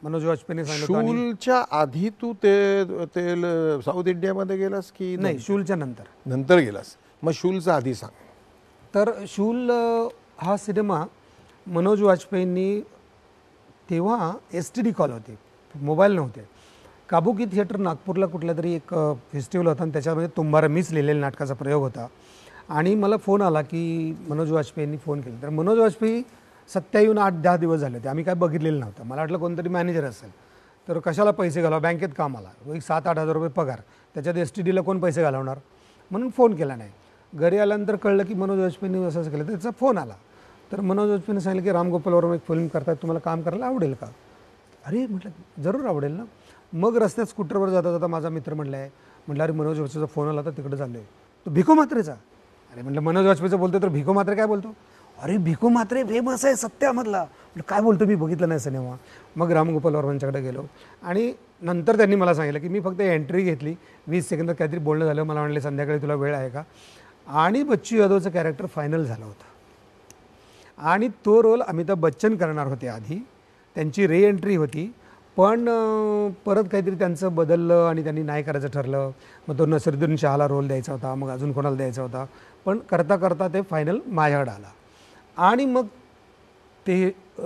मनोज वाजपेयीने सांगितलं शूलच्या आधी तू ते ते साऊथ इंडियामध्ये गेलास की नाही शूलच्या नंतर नंतर गेलास मग शूलचा आधी सांग तर शूल हा सिनेमा मनोज वाजपेयींनी तेव्हा एस टी डी कॉल होते मोबाईल नव्हते काबुकी थिएटर नागपूरला कुठल्या तरी एक फेस्टिवल होता आणि त्याच्यामध्ये तुंबारा मीच लिहिलेल्या नाटकाचा प्रयोग होता आणि मला फोन आला की मनोज वाजपेयींनी फोन केला तर मनोज वाजपेयी सत्या येऊन आठ दहा दिवस झाले होते आम्ही काय बघितलेलं नव्हतं मला वाटलं कोणतरी मॅनेजर असेल तर कशाला पैसे घालावा बँकेत काम आला एक सात आठ हजार रुपये पगार त्याच्यात एस टी डीला कोण पैसे घालवणार म्हणून फोन केला नाही घरी आल्यानंतर कळलं की मनोज वाजपेयींनी असं केलं त्याचा फोन आला तर मनोज वाजपेयींनी सांगितलं की गोपाल वर्मा एक फिल्म करतात तुम्हाला काम करायला आवडेल का अरे म्हटलं जरूर आवडेल ना मग रस्त्यात स्कूटरवर जाता जाता माझा मित्र म्हटलं आहे म्हटलं अरे मनोज वाजपेयीचा फोन आला तर तिकडे चाललो आहे तो भिको मात्रेचा अरे म्हटलं मनोज वाजपेयीचं बोलतो तर भिको मात्रे काय बोलतो अरे भिको मात्रे फेमस आहे सत्यामधला म्हटलं काय बोलतो मी बघितलं नाही सिनेमा मग गोपाल वर्मांच्याकडे गेलो आणि नंतर त्यांनी मला सांगितलं की मी फक्त एंट्री घेतली वीस सेकंद काहीतरी बोलणं झालं मला म्हणले संध्याकाळी तुला वेळ आहे का आणि बच्चू यादवचं कॅरेक्टर फायनल झालं होतं आणि तो रोल अमिताभ बच्चन करणार होते आधी त्यांची एंट्री होती पण परत काहीतरी त्यांचं बदललं आणि त्यांनी नाही करायचं ठरलं मग तो नसरुद्दीन शहाला रोल द्यायचा होता मग अजून कोणाला द्यायचा होता पण करता करता ते फायनल माझ्याकडे आला आणि मग ते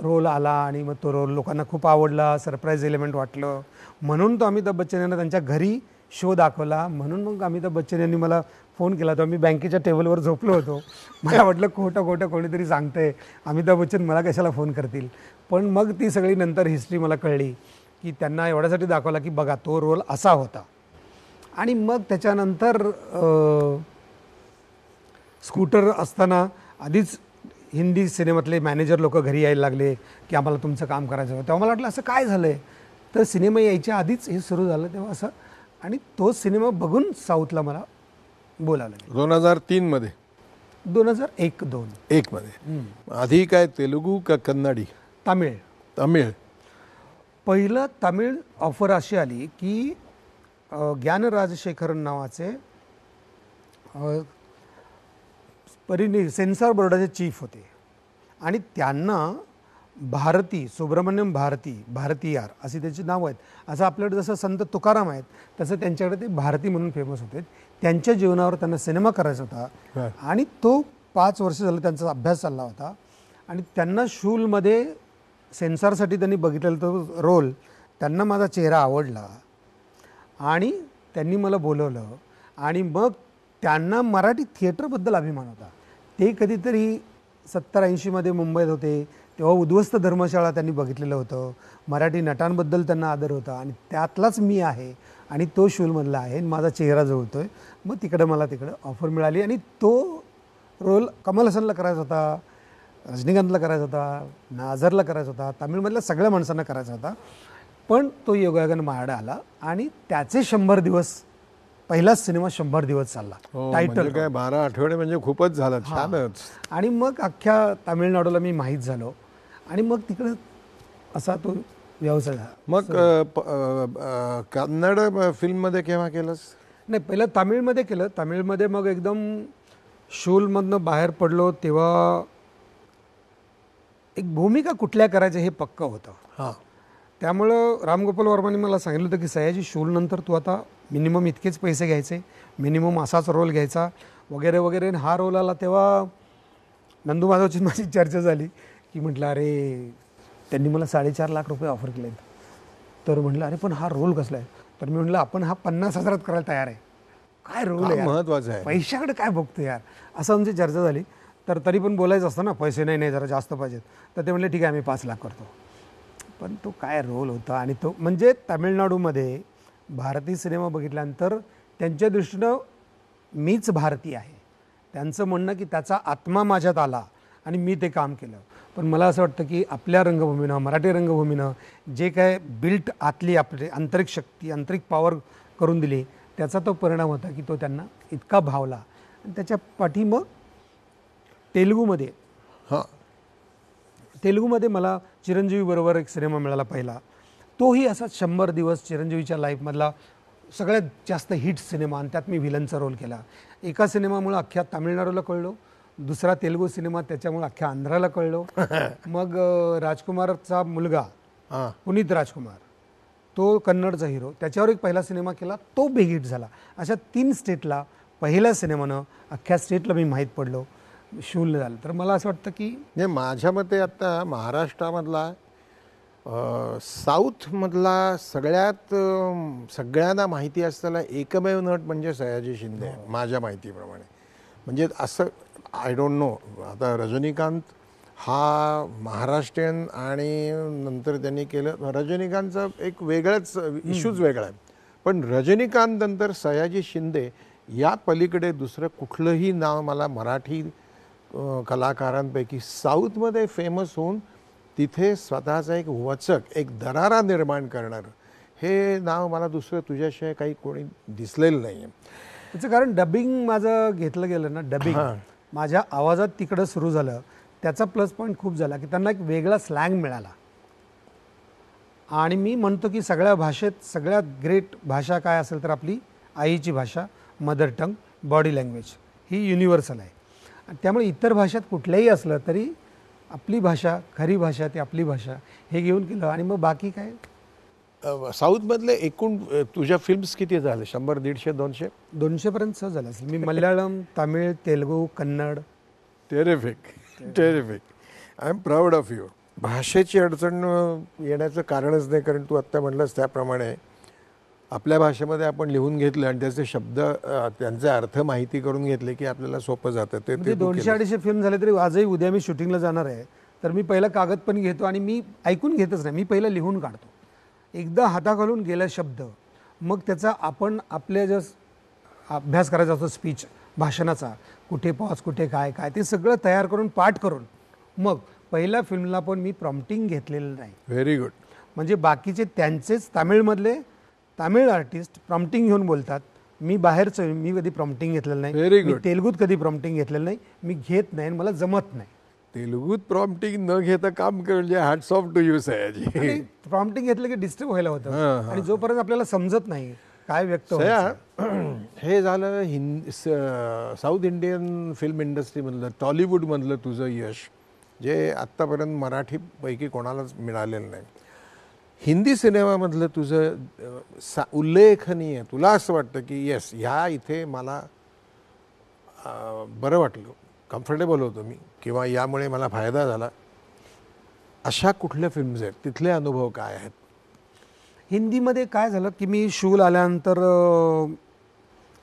रोल आला आणि मग तो रोल लोकांना खूप आवडला सरप्राईज एलिमेंट वाटलं म्हणून तो अमिताभ बच्चन यांना त्यांच्या घरी शो दाखवला म्हणून मग अमिताभ बच्चन यांनी मला फोन केला होता मी बँकेच्या टेबलवर झोपलो होतो मला वाटलं खोटं खोटं कोणीतरी सांगतंय अमिताभ बच्चन मला कशाला फोन करतील पण मग ती सगळी नंतर हिस्ट्री मला कळली की त्यांना एवढ्यासाठी दाखवला की बघा तो रोल असा होता आणि मग त्याच्यानंतर स्कूटर असताना आधीच हिंदी सिनेमातले मॅनेजर लोक घरी यायला लागले की आम्हाला तुमचं काम करायचं होतं तेव्हा मला वाटलं असं काय झालं आहे तर सिनेमा यायच्या आधीच हे सुरू झालं तेव्हा असं आणि तो सिनेमा बघून साऊथला मला बोला दोन हजार तीन मध्ये दोन हजार एक दोन एक मध्ये आधी काय तेलुगू का कन्नडी तामिळ तामिळ पहिलं तामिळ ऑफर अशी आली की ज्ञान राजशेखरन नावाचे परिणी सेन्सॉर बोर्डाचे चीफ होते आणि त्यांना भारती सुब्रमण्यम भारती भारतीयार असे त्याची नाव आहेत असं आपल्याकडे जसं संत तुकाराम आहेत तसं त्यांच्याकडे ते भारती म्हणून फेमस होते त्यांच्या जीवनावर त्यांना सिनेमा करायचा होता आणि तो पाच वर्ष झालं त्यांचा अभ्यास चालला होता आणि त्यांना शूलमध्ये सेन्सॉरसाठी त्यांनी बघितलेला तो रोल त्यांना माझा चेहरा आवडला आणि त्यांनी मला बोलवलं आणि मग त्यांना मराठी थिएटरबद्दल अभिमान होता ते कधीतरी सत्तर ऐंशीमध्ये मुंबईत होते तेव्हा उद्ध्वस्त धर्मशाळा त्यांनी बघितलेलं होतं मराठी नटांबद्दल त्यांना आदर होता आणि त्यातलाच मी आहे आणि तो शूलमधला आहे माझा चेहरा जवळतो आहे मग तिकडं मला तिकडं ऑफर मिळाली आणि तो रोल कमल हसनला करायचा होता रजनीकांतला करायचा होता नाझरला करायचा होता तामिळमधल्या सगळ्या माणसांना करायचा होता पण तो योगायगन महाड आला आणि त्याचे शंभर दिवस पहिलाच सिनेमा शंभर दिवस चालला टायटल हो, म्हणजे काय बारा आठवडे म्हणजे खूपच झालं छानच आणि मग अख्ख्या तामिळनाडूला मी माहीत झालो आणि मग तिकडं असा तो व्यवसाय मग प- कन्नड फिल्ममध्ये केव्हा केलंस नाही पहिलं तामिळमध्ये केलं तामिळमध्ये मग एकदम शूलमधनं बाहेर पडलो तेव्हा एक भूमिका कुठल्या करायच्या हे पक्क होतं हां त्यामुळं रामगोपाल वर्माने मला सांगितलं होतं की सयाजी शूलनंतर तू आता मिनिमम इतकेच पैसे घ्यायचे मिनिमम असाच रोल घ्यायचा वगैरे वगैरे हा रोल आला तेव्हा नंदू माधवची माझी चर्चा झाली की म्हटलं अरे त्यांनी मला साडेचार लाख रुपये ऑफर केले तर म्हटलं अरे पण हा रोल कसला आहे तर मी म्हटलं आपण हा पन्नास हजारात करायला तयार आहे काय रोल आहे महत्वाचं आहे पैशाकडे काय बघतो यार असं आमची चर्चा झाली तर तरी पण बोलायचं असतं ना पैसे नाही नाही जरा जास्त पाहिजेत तर ते म्हणले ठीक आहे आम्ही पाच लाख करतो पण तो काय रोल होता आणि तो म्हणजे तामिळनाडूमध्ये भारतीय सिनेमा बघितल्यानंतर त्यांच्या दृष्टीनं मीच भारतीय आहे त्यांचं म्हणणं की त्याचा आत्मा माझ्यात आला आणि मी ते काम केलं पण मला असं वाटतं की आपल्या रंगभूमीनं मराठी रंगभूमीनं जे काय बिल्ट आतली आपली आंतरिक शक्ती आंतरिक पॉवर करून दिली त्याचा तो परिणाम होता की तो त्यांना इतका भावला आणि त्याच्या पाठी मग तेलुगूमध्ये हां तेलुगूमध्ये मला चिरंजीवीबरोबर एक सिनेमा मिळाला पहिला तोही असा शंभर दिवस चिरंजीवीच्या लाईफमधला सगळ्यात जास्त हिट सिनेमा आणि त्यात मी व्हिलनचा रोल केला एका सिनेमामुळं अख्ख्या तामिळनाडूला कळलो दुसरा तेलुगू सिनेमा त्याच्यामुळे अख्ख्या आंध्राला कळलो मग राजकुमारचा मुलगा पुनीत राजकुमार तो कन्नडचा हिरो त्याच्यावर एक पहिला सिनेमा केला तो बिग हिट झाला अशा तीन स्टेटला पहिल्या सिनेमानं अख्ख्या स्टेटला मी माहीत पडलो शूल झालं तर मला असं वाटतं की म्हणजे माझ्या मते आत्ता महाराष्ट्रामधला साऊथमधला सगळ्यात सगळ्यांना माहिती असलेला एकमेव नट म्हणजे सयाजी शिंदे हो. माझ्या माहितीप्रमाणे म्हणजे असं आय डोंट नो आता रजनीकांत हा महाराष्ट्रीयन आणि नंतर त्यांनी केलं रजनीकांतचा एक वेगळाच इश्यूज वेगळा आहे पण रजनीकांत नंतर सयाजी शिंदे या पलीकडे दुसरं कुठलंही नाव मला मराठी कलाकारांपैकी साऊथमध्ये फेमस होऊन तिथे स्वतःचा एक वचक एक दरारा निर्माण करणारं हे नाव मला दुसरं तुझ्याशिवाय काही कोणी दिसलेलं नाही आहे त्याचं कारण डबिंग माझं घेतलं गेलं ना डबिंग माझ्या आवाजात तिकडं सुरू झालं त्याचा प्लस पॉईंट खूप झाला की त्यांना एक वेगळा स्लँग मिळाला आणि मी म्हणतो की सगळ्या भाषेत सगळ्यात ग्रेट भाषा काय असेल तर आपली आईची भाषा मदर टंग बॉडी लँग्वेज ही युनिव्हर्सल आहे त्यामुळे इतर भाषेत कुठल्याही असलं तरी आपली भाषा खरी भाषा ती आपली भाषा हे घेऊन केलं आणि मग बाकी काय साऊथमधले एकूण तुझ्या फिल्म्स किती झाले शंभर दीडशे दोनशे दोनशेपर्यंत सहज झालं असेल मी Malayalam Tamil Telugu Kannada terrific terrific I am proud of you भाषेची अडचण येण्याचं कारणच नाही कारण तू आत्ता म्हटलंस त्याप्रमाणे आपल्या भाषेमध्ये आपण लिहून घेतलं आणि त्याचे शब्द त्यांचे अर्थ माहिती करून घेतले की आपल्याला सोपं जातं ते म्हणजे दोनशे अडीचशे फिल्म झाले तरी आजही उद्या मी शूटिंगला जाणार आहे तर मी पहिला कागद पण घेतो आणि मी ऐकून घेतच नाही मी पहिला लिहून काढतो एकदा हाताखालून गेला शब्द मग त्याचा आपण आपल्या ज्या अभ्यास करायचा असतो स्पीच भाषणाचा कुठे पॉज कुठे काय काय ते सगळं तयार करून पाठ करून मग पहिल्या फिल्मला पण मी प्रॉम्प्टिंग घेतलेलं नाही व्हेरी गुड म्हणजे बाकीचे त्यांचेच तामिळमधले तामिळ आर्टिस्ट प्रॉम्प्टिंग घेऊन बोलतात मी बाहेरचं मी कधी प्रॉम्प्टिंग घेतलेलं नाही गुड तेलगूत कधी प्रॉम्प्टिंग घेतलेलं नाही मी घेत नाही मला जमत नाही तेलुगूत प्रॉम्प्टिंग न घेता काम म्हणजे hats off to you Sayaji prompting घेतलं की डिस्टर्ब व्हायला होतं आणि जोपर्यंत आपल्याला समजत नाही काय व्यक्त हे झालं हिंद साऊथ इंडियन फिल्म इंडस्ट्रीमधलं टॉलिवूडमधलं तुझं यश जे आत्तापर्यंत मराठीपैकी कोणालाच मिळालेलं नाही हिंदी सिनेमामधलं तुझं सा उल्लेखनीय तुला असं वाटतं की येस ह्या इथे मला बरं वाटलं कम्फर्टेबल होतो मी किंवा यामुळे मला फायदा झाला अशा कुठल्या फिल्म्स आहेत तिथले अनुभव काय आहेत हिंदीमध्ये काय झालं की मी शूल आल्यानंतर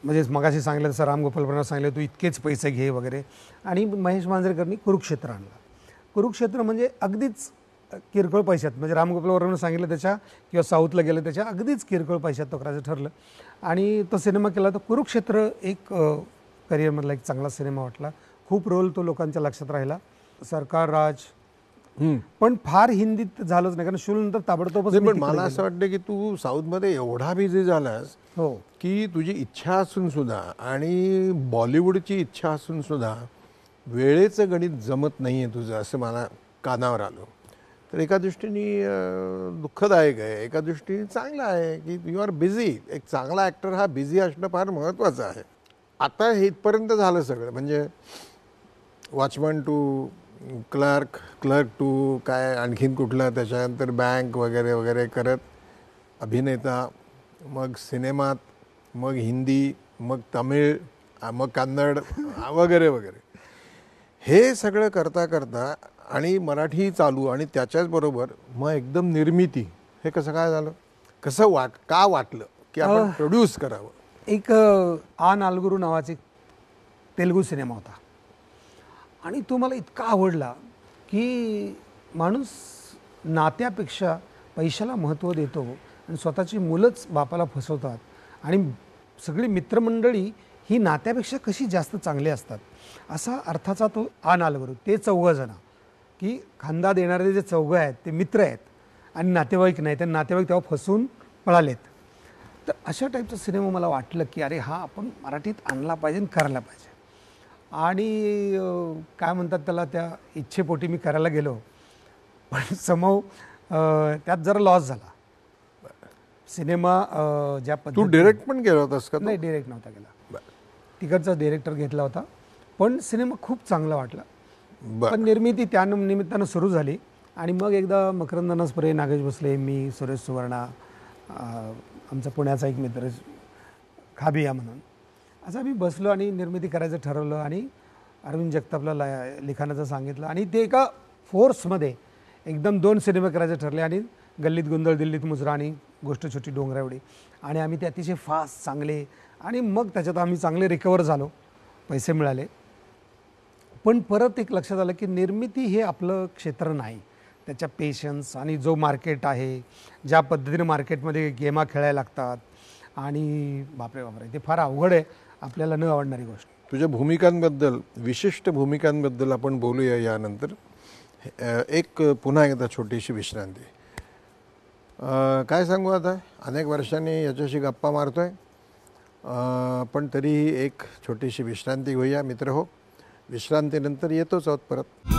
म्हणजेच मगाशी सांगितलं तसं राम गोपाल सांगितलं तू इतकेच पैसे घे वगैरे आणि महेश मांजरेकरनी कुरुक्षेत्र आणलं कुरुक्षेत्र म्हणजे अगदीच किरकोळ पैशात म्हणजे रामगोपाल सांगितलं त्याच्या किंवा साऊथला गेलं त्याच्या अगदीच किरकोळ पैशात तो करायचं ठरलं आणि तो सिनेमा केला तर कुरुक्षेत्र एक करिअरमधला एक चांगला सिनेमा वाटला खूप रोल तो लोकांच्या लक्षात राहिला सरकार राज पण फार हिंदीत झालंच नाही कारण शुल नंतर ताबडतोब पण मला असं वाटतं की तू साऊथमध्ये एवढा बिझी झालास हो की तुझी इच्छा असून सुद्धा आणि बॉलिवूडची इच्छा असून सुद्धा वेळेचं गणित जमत नाही आहे तुझं असं मला कानावर आलं तर एका दृष्टीने दुःखदायक आहे एका दृष्टीने चांगला आहे की यू आर बिझी एक चांगला ॲक्टर हा बिझी असणं फार महत्त्वाचं आहे आता इथपर्यंत झालं सगळं म्हणजे watchman to clerk clerk to काय आणखीन कुठलं त्याच्यानंतर बँक वगैरे वगैरे करत अभिनेता मग सिनेमात मग हिंदी मग तमिळ मग कन्नड वगैरे वगैरे हे सगळं करता करता आणि मराठी चालू आणि त्याच्याचबरोबर मग एकदम निर्मिती हे कसं काय झालं कसं वाट का वाटलं की आपण प्रोड्यूस करावं एक आ नालगुरू नावाचे तेलुगू सिनेमा होता आणि तो मला इतका आवडला की माणूस नात्यापेक्षा पैशाला महत्त्व देतो आणि स्वतःची मुलंच बापाला फसवतात आणि सगळी मित्रमंडळी ही नात्यापेक्षा कशी जास्त चांगले असतात असा अर्थाचा तो आनालवरू बरोबर ते चौघं की खांदा देणारे जे चौघं आहेत ते मित्र आहेत आणि नातेवाईक नाही तर नातेवाईक तेव्हा फसवून पळालेत तर अशा टाईपचा सिनेमा मला वाटलं की अरे हा आपण मराठीत आणला पाहिजे आणि करायला पाहिजे आणि काय म्हणतात त्याला त्या इच्छेपोटी मी करायला गेलो पण समोर त्यात जरा लॉस झाला सिनेमा ज्या तू डिरेक्ट पण गेला होतास का नाही डिरेक्ट नव्हता गेला तिकडचा डिरेक्टर घेतला होता पण सिनेमा खूप चांगला वाटला पण निर्मिती त्या निमित्तानं सुरू झाली आणि मग एकदा मकरंद स्प्रे नागेश भोसले मी सुरेश सुवर्णा आमचा पुण्याचा एक मित्र खाबिया म्हणून असं आम्ही बसलो आणि निर्मिती करायचं ठरवलं आणि अरविंद जगतापला लिखाणाचं सांगितलं आणि ते एका फोर्समध्ये एकदम दोन सिनेमे करायचे ठरले आणि गल्लीत गोंधळ दिल्लीत मुजरा आणि गोष्ट छोटी डोंगरावडी आणि आम्ही ते अतिशय फास्ट चांगले आणि मग त्याच्यात आम्ही चांगले रिकवर झालो पैसे मिळाले पण परत एक लक्षात आलं की निर्मिती हे आपलं क्षेत्र नाही त्याच्या पेशन्स आणि जो मार्केट आहे ज्या पद्धतीने मार्केटमध्ये गेमा खेळायला लागतात आणि बापरे बापरे ते फार अवघड आहे आपल्याला न आवडणारी गोष्ट तुझ्या भूमिकांबद्दल विशिष्ट भूमिकांबद्दल आपण बोलूया यानंतर एक पुन्हा एकदा छोटीशी विश्रांती काय सांगू आता अनेक वर्षांनी याच्याशी गप्पा मारतोय पण तरीही एक छोटीशी विश्रांती घेऊया मित्र हो विश्रांतीनंतर येतोच आहोत परत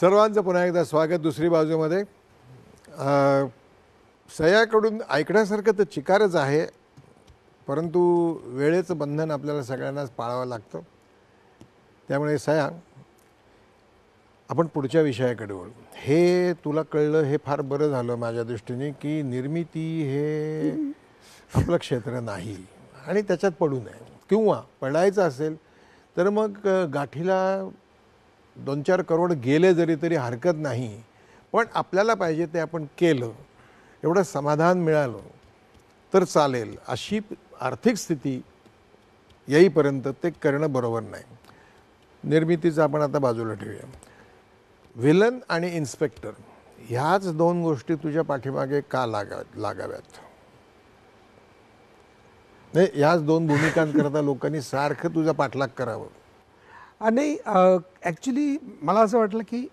सर्वांचं पुन्हा एकदा स्वागत दुसरी बाजूमध्ये सयाकडून ऐकण्यासारखं तर चिकारच आहे परंतु वेळेचं बंधन आपल्याला सगळ्यांनाच पाळावं लागतं त्यामुळे सया आपण पुढच्या विषयाकडे वळू हे तुला कळलं हे फार बरं झालं माझ्या दृष्टीने की निर्मिती हे आपलं क्षेत्र नाही आणि त्याच्यात पडू नये किंवा पडायचं असेल तर मग गाठीला दोन चार करोड गेले जरी तरी हरकत नाही पण आपल्याला पाहिजे ते आपण केलं एवढं समाधान मिळालं तर चालेल अशी आर्थिक स्थिती येईपर्यंत ते करणं बरोबर नाही निर्मितीचं आपण आता बाजूला ठेवूया विलन आणि इन्स्पेक्टर ह्याच दोन गोष्टी तुझ्या पाठीमागे का लागा लागाव्यात नाही ह्याच दोन भूमिकांकरता लोकांनी सारखं तुझा पाठलाग करावं आणि ॲक्च्युली मला असं वाटलं की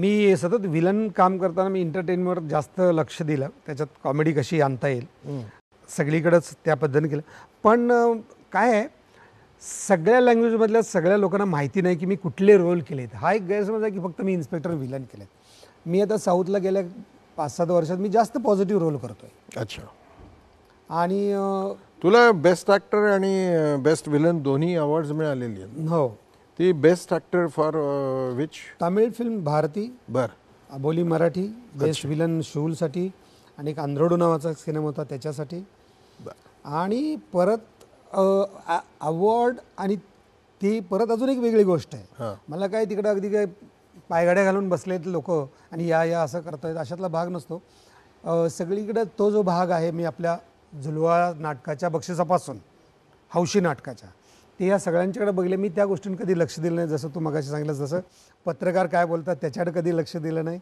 मी सतत विलन काम करताना मी एंटरटेनमेंटवर जास्त लक्ष दिलं त्याच्यात कॉमेडी कशी आणता येईल सगळीकडंच त्या पद्धतीने केलं पण काय आहे सगळ्या लँग्वेजमधल्या सगळ्या लोकांना माहिती नाही की मी कुठले रोल केलेत हा एक गैरसमज आहे की फक्त मी इन्स्पेक्टर विलन केलेत मी आता साऊथला गेल्या पाच सात वर्षात मी जास्त पॉझिटिव्ह रोल करतोय अच्छा आणि तुला बेस्ट ॲक्टर आणि बेस्ट विलन दोन्ही अवॉर्ड्स मिळालेली आहेत हो ती best actor for which Tamil film Bharathi बर अबोली मराठी बेस्ट विलन शूलसाठी आणि एक आंध्रोडू नावाचा सिनेमा होता त्याच्यासाठी आणि परत अवॉर्ड आणि ती परत अजून एक वेगळी गोष्ट आहे मला काय तिकडे अगदी काय पायगाड्या घालून बसलेत लोक आणि या या असं करतायत अशातला भाग नसतो सगळीकडे तो जो भाग आहे मी आपल्या झुलवा नाटकाच्या बक्षिसापासून हौशी नाटकाच्या ते या सगळ्यांच्याकडे बघले मी त्या गोष्टींना कधी लक्ष दिलं नाही जसं तू मगाशी सांगितलं जसं पत्रकार काय बोलतात त्याच्याकडे कधी लक्ष दिलं नाही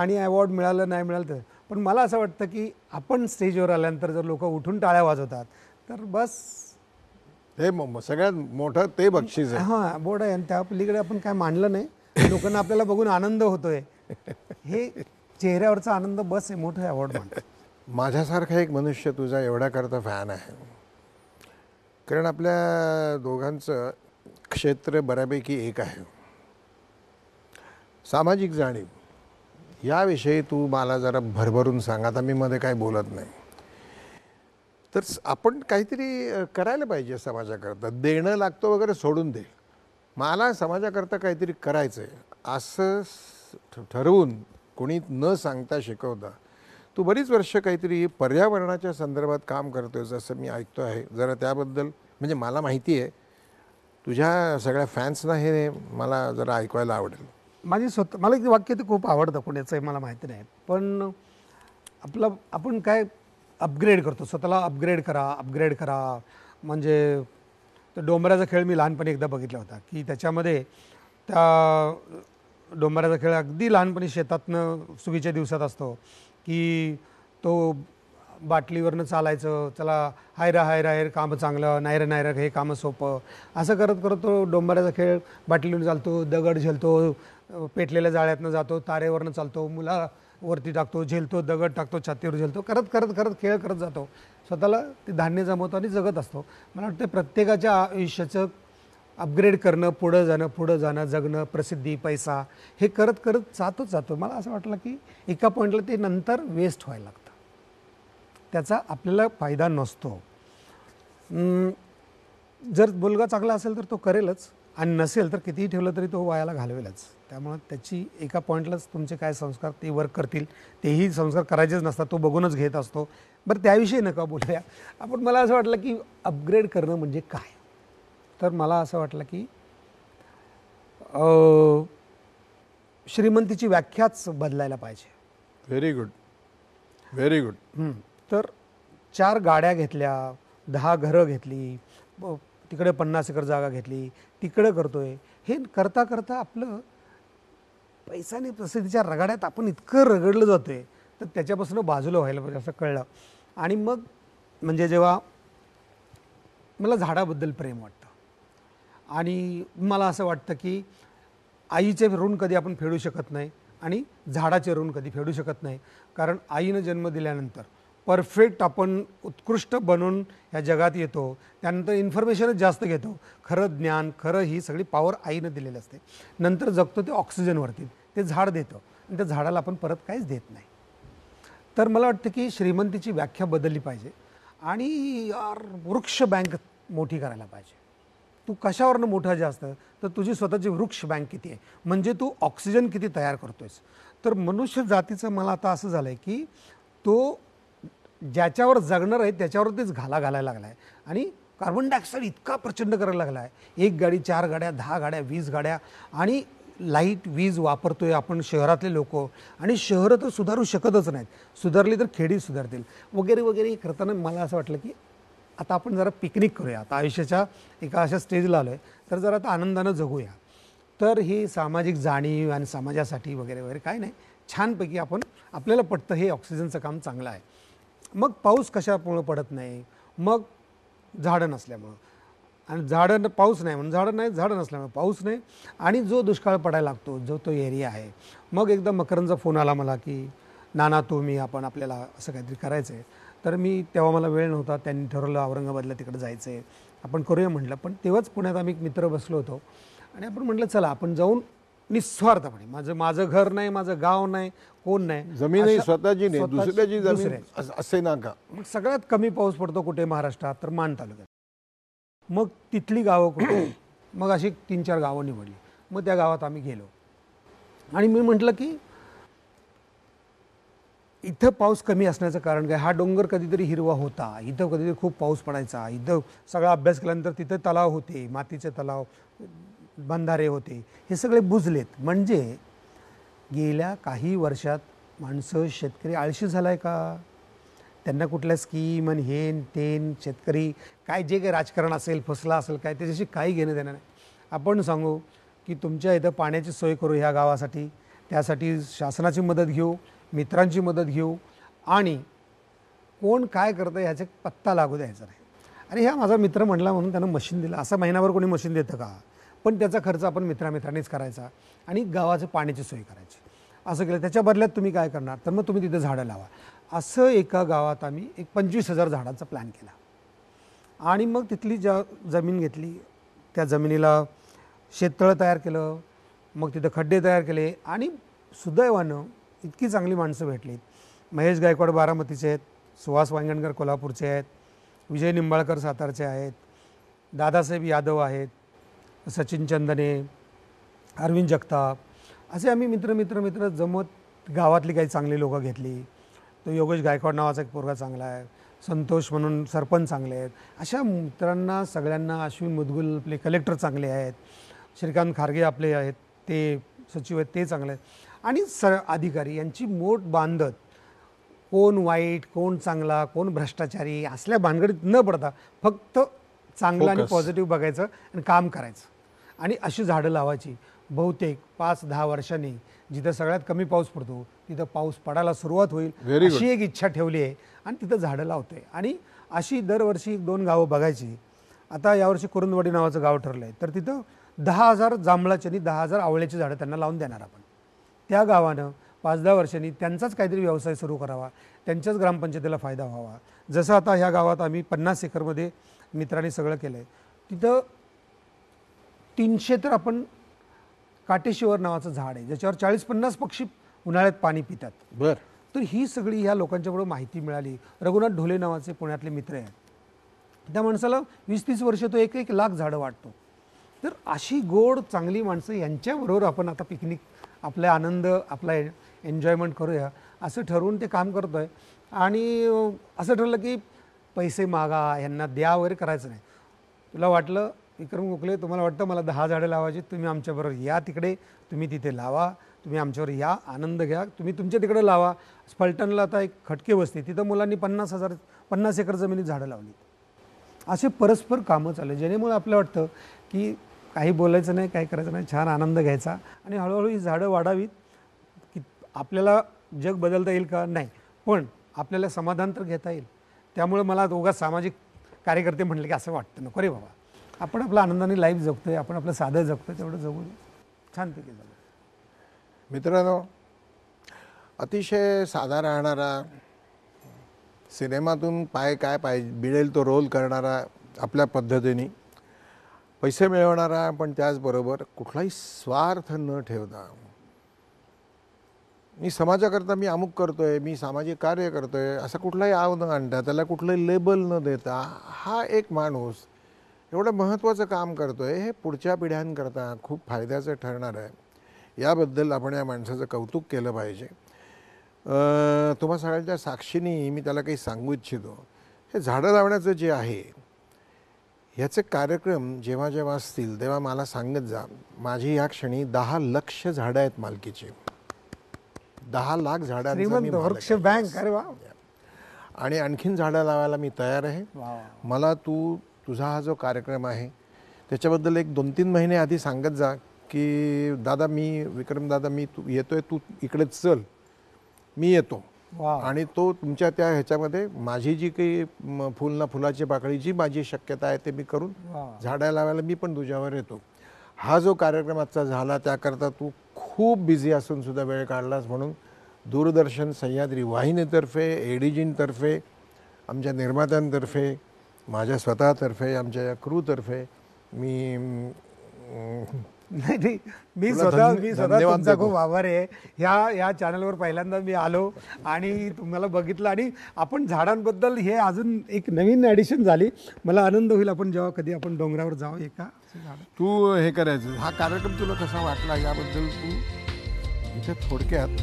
आणि अवॉर्ड मिळालं नाही मिळालं तर पण मला असं वाटतं की आपण स्टेजवर आल्यानंतर जर लोक उठून टाळ्या वाजवतात तर बस हे सगळ्यात मोठं ते बक्षीस आहे हां बोर्ड आहे आणि त्या पलीकडे आपण काय मांडलं नाही लोकांना आपल्याला बघून आनंद होतोय हे चेहऱ्यावरचा आनंद बस आहे मोठं अवॉर्ड माझ्यासारखा एक मनुष्य तुझा एवढ्याकरता फॅन आहे कारण आपल्या दोघांचं क्षेत्र बऱ्यापैकी एक आहे सामाजिक जाणीव याविषयी तू मला जरा भरभरून सांग आता मी मध्ये काही बोलत नाही तर आपण काहीतरी करायला पाहिजे समाजाकरता देणं लागतो वगैरे सोडून दे मला समाजाकरता काहीतरी करायचं आहे असं ठरवून कोणी न सांगता शिकवता तू बरीच वर्ष काहीतरी पर्यावरणाच्या संदर्भात काम करतोय जसं असं मी ऐकतो आहे जरा त्याबद्दल म्हणजे मला माहिती आहे तुझ्या सगळ्या फॅन्सना हे मला जरा ऐकवायला आवडेल माझी स्वतः मला एक वाक्य तर खूप आवडतं कोणाचंही मला माहिती नाही पण आपलं आपण काय अपग्रेड करतो स्वतःला अपग्रेड करा अपग्रेड करा म्हणजे तर डोंबऱ्याचा खेळ मी लहानपणी एकदा बघितला होता की त्याच्यामध्ये त्या डोंबऱ्याचा खेळ अगदी लहानपणी शेतातनं सुगीच्या दिवसात असतो की तो बाटलीवरनं चालायचं चला हायरा हायरा हायर कामं चांगलं नायरा नायरा हे कामं सोपं असं करत करत तो डोंबऱ्याचा खेळ बाटलीवरून चालतो दगड झेलतो पेटलेल्या जाळ्यातनं जातो तारेवरनं चालतो मुला वरती टाकतो झेलतो दगड टाकतो छातीवर झेलतो करत करत करत खेळ करत जातो स्वतःला ते धान्य जमवतो आणि जगत असतो मला वाटतं प्रत्येकाच्या आयुष्याचं अपग्रेड करणं पुढं जाणं पुढं जाणं जगणं प्रसिद्धी पैसा हे करत करत जातोच जातो मला असं वाटलं की एका पॉईंटला ते नंतर वेस्ट व्हायला लागतं त्याचा आपल्याला फायदा नसतो जर मुलगा चांगला असेल तर तो करेलच आणि नसेल तर कितीही ठेवलं तरी तो वायाला घालवेलच त्यामुळं त्याची एका पॉईंटलाच तुमचे काय संस्कार ते वर्क करतील तेही संस्कार करायचेच नसतात तो बघूनच घेत असतो बरं त्याविषयी नका बोलूया आपण मला असं वाटलं की अपग्रेड करणं म्हणजे काय तर मला असं वाटलं की श्रीमंतीची व्याख्याच बदलायला पाहिजे व्हेरी गुड व्हेरी गुड तर चार गाड्या घेतल्या दहा घरं घेतली तिकडे पन्नास एकर जागा घेतली तिकडे करतोय हे करता करता आपलं पैसाने प्रसिद्धीच्या रगाड्यात आपण इतकं रगडलं जातोय तर त्याच्यापासून बाजूला व्हायला पाहिजे असं कळलं आणि मग म्हणजे जेव्हा मला झाडाबद्दल प्रेम वाटतं आणि मला असं वाटतं की आईचे ऋण कधी आपण फेडू शकत नाही आणि झाडाचे ऋण कधी फेडू शकत नाही कारण आईनं जन्म दिल्यानंतर परफेक्ट आपण उत्कृष्ट बनून ह्या जगात येतो त्यानंतर इन्फॉर्मेशनच जास्त घेतो खरं ज्ञान खरं ही सगळी पॉवर आईनं दिलेली असते नंतर जगतो ते ऑक्सिजनवरती ते झाड देतं आणि त्या झाडाला आपण परत काहीच देत नाही तर मला वाटतं की श्रीमंतीची व्याख्या बदलली पाहिजे आणि वृक्ष बँक मोठी करायला पाहिजे तू कशावरनं मोठा जास्त तर तुझी स्वतःची वृक्ष बँक किती आहे म्हणजे तू ऑक्सिजन किती तयार करतोयस तर मनुष्य जातीचं मला आता असं झालं आहे की तो ज्याच्यावर जगणार आहे त्याच्यावरतीच घाला घालायला लागला आहे आणि कार्बन डायऑक्साईड इतका प्रचंड करायला लागला आहे एक गाडी चार गाड्या दहा गाड्या वीस गाड्या आणि लाईट वीज वापरतोय आपण शहरातले लोक आणि शहरं तर सुधारू शकतच नाहीत सुधारली तर खेडी सुधारतील वगैरे वगैरे करताना मला असं वाटलं की आता आपण जरा पिकनिक करूया आता आयुष्याच्या एका अशा स्टेजला आलो आहे तर जरा आता आनंदानं जगूया तर ही सामाजिक जाणीव आणि समाजासाठी वगैरे वगैरे काय नाही छानपैकी आपण आपल्याला पटतं हे ऑक्सिजनचं काम चांगलं आहे मग पाऊस कशामुळं पडत नाही मग झाडं नसल्यामुळं आणि झाडं पाऊस नाही म्हणून झाडं नाही झाडं नसल्यामुळे पाऊस नाही आणि जो दुष्काळ पडायला लागतो जो तो एरिया आहे मग एकदा मकरंदचा फोन आला मला की नाना मी आपण आपल्याला असं काहीतरी करायचं आहे तर मी तेव्हा मला वेळ नव्हता त्यांनी ठरवलं औरंगाबादला तिकडे जायचं आहे आपण करूया म्हटलं पण तेव्हाच पुण्यात आम्ही एक मित्र बसलो होतो आणि आपण म्हटलं चला आपण जाऊन निस्वार्थपणे माझं माझं घर नाही माझं गाव नाही कोण नाही जमीन स्वतःची नाही दुसऱ्याची असे ना का मग सगळ्यात कमी पाऊस पडतो कुठे महाराष्ट्रात तर मान तालुक्यात मग तिथली गावं कुठे मग अशी तीन चार गावं निवडली मग त्या गावात आम्ही गेलो आणि मी म्हटलं की इथं पाऊस कमी असण्याचं कारण काय हा डोंगर कधीतरी हिरवा होता इथं कधीतरी खूप पाऊस पडायचा इथं सगळा अभ्यास केल्यानंतर तिथं तलाव होते मातीचे तलाव बंधारे होते हे सगळे बुजलेत म्हणजे गेल्या काही वर्षात माणसं शेतकरी आळशी झाला आहे का त्यांना कुठल्या स्कीम आणि हेन तेन शेतकरी काय जे काही राजकारण असेल फसला असेल काय त्याच्याशी काही घेणं देणार नाही आपण सांगू की तुमच्या इथं पाण्याची सोय करू ह्या गावासाठी त्यासाठी शासनाची मदत घेऊ मित्रांची मदत घेऊ आणि कोण काय करतं ह्याचा पत्ता लागू द्यायचा नाही आणि ह्या माझा मित्र म्हटला म्हणून त्यानं मशीन दिलं असं महिनाभर कोणी मशीन देतं का पण त्याचा खर्च आपण मित्रामित्रांनीच करायचा आणि गावाचं पाण्याची सोय करायची असं केलं त्याच्या बदल्यात तुम्ही काय करणार तर मग तुम्ही तिथं झाडं लावा असं एका गावात आम्ही एक पंचवीस हजार झाडांचा प्लॅन केला आणि मग तिथली ज्या जमीन घेतली त्या जमिनीला शेततळं तयार केलं मग तिथं खड्डे तयार केले आणि सुदैवानं इतकी चांगली माणसं भेटलीत महेश गायकवाड बारामतीचे आहेत सुहास वांगणकर कोल्हापूरचे आहेत विजय निंबाळकर सातारचे आहेत दादासाहेब यादव आहेत सचिन चंदने अरविंद जगताप असे आम्ही मित्र मित्र मित्र जमत गावातली काही चांगली लोकं घेतली तो योगेश गायकवाड नावाचा एक पोरगा चांगला आहे संतोष म्हणून सरपंच चांगले आहेत अशा मित्रांना सगळ्यांना अश्विन मुदगुल आपले कलेक्टर चांगले आहेत श्रीकांत खारगे आपले आहेत ते सचिव आहेत ते चांगले आहेत आणि सर अधिकारी यांची मोठ बांधत कोण वाईट कोण चांगला कोण भ्रष्टाचारी असल्या भानगडीत न पडता फक्त चांगलं आणि पॉझिटिव्ह बघायचं आणि काम करायचं आणि अशी झाडं लावायची बहुतेक पाच दहा वर्षांनी जिथं सगळ्यात कमी पाऊस पडतो तिथं पाऊस पडायला सुरुवात होईल अशी एक इच्छा ठेवली आहे आणि तिथं झाडं लावते आणि अशी दरवर्षी एक दोन गावं बघायची आता यावर्षी कुरुंदवाडी नावाचं गाव ठरलं आहे तर तिथं दहा हजार जांभळाची आणि दहा हजार आवळ्याची झाडं त्यांना लावून देणार आपण त्या गावानं पाच दहा वर्षांनी त्यांचाच काहीतरी व्यवसाय सुरू करावा त्यांच्याच ग्रामपंचायतीला फायदा व्हावा जसं आता ह्या गावात आम्ही पन्नास एकरमध्ये मित्रांनी सगळं केलं आहे तिथं तीनशे तर आपण काटेशिवर नावाचं झाड आहे ज्याच्यावर चाळीस पन्नास पक्षी उन्हाळ्यात पाणी पितात बरं तर ही सगळी ह्या लोकांच्याकडून माहिती मिळाली रघुनाथ ढोले नावाचे पुण्यातले मित्र आहेत त्या माणसाला वीस तीस वर्ष तो एक एक लाख झाडं वाटतो तर अशी गोड चांगली माणसं यांच्याबरोबर आपण आता पिकनिक आपला आनंद आपला एन्जॉयमेंट करूया असं ठरवून ते काम करतो आहे आणि असं ठरलं की पैसे मागा यांना द्या वगैरे करायचं नाही तुला वाटलं विक्रम गोखले तुम्हाला वाटतं मला दहा झाडं लावायची तुम्ही आमच्याबरोबर या तिकडे तुम्ही तिथे लावा तुम्ही आमच्यावर या आनंद घ्या तुम्ही तुमच्या तिकडे लावा फलटणला आता एक खटके बसते तिथं मुलांनी पन्नास हजार पन्नास एकर जमिनीत झाडं लावली असे परस्पर कामं चालले जेणेमुळे आपल्याला वाटतं की काही बोलायचं नाही काही करायचं नाही छान आनंद घ्यायचा आणि हळूहळू ही झाडं वाढावीत की आपल्याला जग बदलता येईल का नाही पण आपल्याला समाधान तर घेता येईल त्यामुळे मला दोघा सामाजिक कार्यकर्ते म्हटले की असं वाटतं नको रे बाबा आपण आपल्या आनंदाने लाईफ जगतो आहे आपण आपलं साधं जगतो तेवढं जगू छान छानपैकी झालं मित्रांनो अतिशय साधा राहणारा सिनेमातून पाय काय पाहिजे बिळेल तो रोल करणारा आपल्या पद्धतीने पैसे मिळवणारा पण त्याचबरोबर कुठलाही स्वार्थ न ठेवता मी समाजाकरता मी अमुक करतोय मी सामाजिक कार्य करतोय असं कुठलाही आव न आणता त्याला कुठलंही लेबल न देता हा एक माणूस एवढं महत्त्वाचं काम करतोय हे पुढच्या पिढ्यांकरता खूप फायद्याचं ठरणार आहे याबद्दल आपण या माणसाचं कौतुक केलं पाहिजे तुम्हा सगळ्यांच्या साक्षीनी मी त्याला काही सांगू इच्छितो हे झाडं लावण्याचं जे आहे ह्याचे कार्यक्रम जेव्हा जेव्हा असतील तेव्हा मला सांगत जा माझी या क्षणी दहा लक्ष झाडं आहेत मालकीची दहा लाख झाडांची बँक आणि आणखीन झाडं लावायला मी तयार आहे मला तू तुझा हा जो कार्यक्रम आहे त्याच्याबद्दल एक दोन तीन महिने आधी सांगत जा की दादा मी विक्रम दादा मी तू येतोय तू इकडे चल मी येतो आणि तो तुमच्या त्या ह्याच्यामध्ये माझी जी काही फुल ना फुलाची पाकळी जी माझी शक्यता आहे ते मी करून झाडा लावायला मी पण तुझ्यावर येतो हा जो कार्यक्रम आजचा झाला त्याकरता तू खूप बिझी असून सुद्धा वेळ काढलास म्हणून दूरदर्शन सह्याद्री वाहिनीतर्फे एडीजींतर्फे आमच्या निर्मात्यांतर्फे माझ्या स्वतःतर्फे आमच्या या क्रूतर्फे मी नाही नाही मी स्वतः मी स्वतः तुमचा खूप आभार आहे ह्या ह्या चॅनलवर पहिल्यांदा मी आलो आणि तुम्हाला बघितलं आणि आपण झाडांबद्दल हे अजून एक नवीन ॲडिशन झाली मला आनंद होईल आपण जेव्हा कधी आपण डोंगरावर जाऊ एका तू हे करायचं हा कार्यक्रम तुला कसा वाटला याबद्दल तू इथे थोडक्यात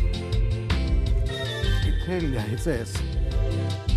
इथे लिहायचं आहेस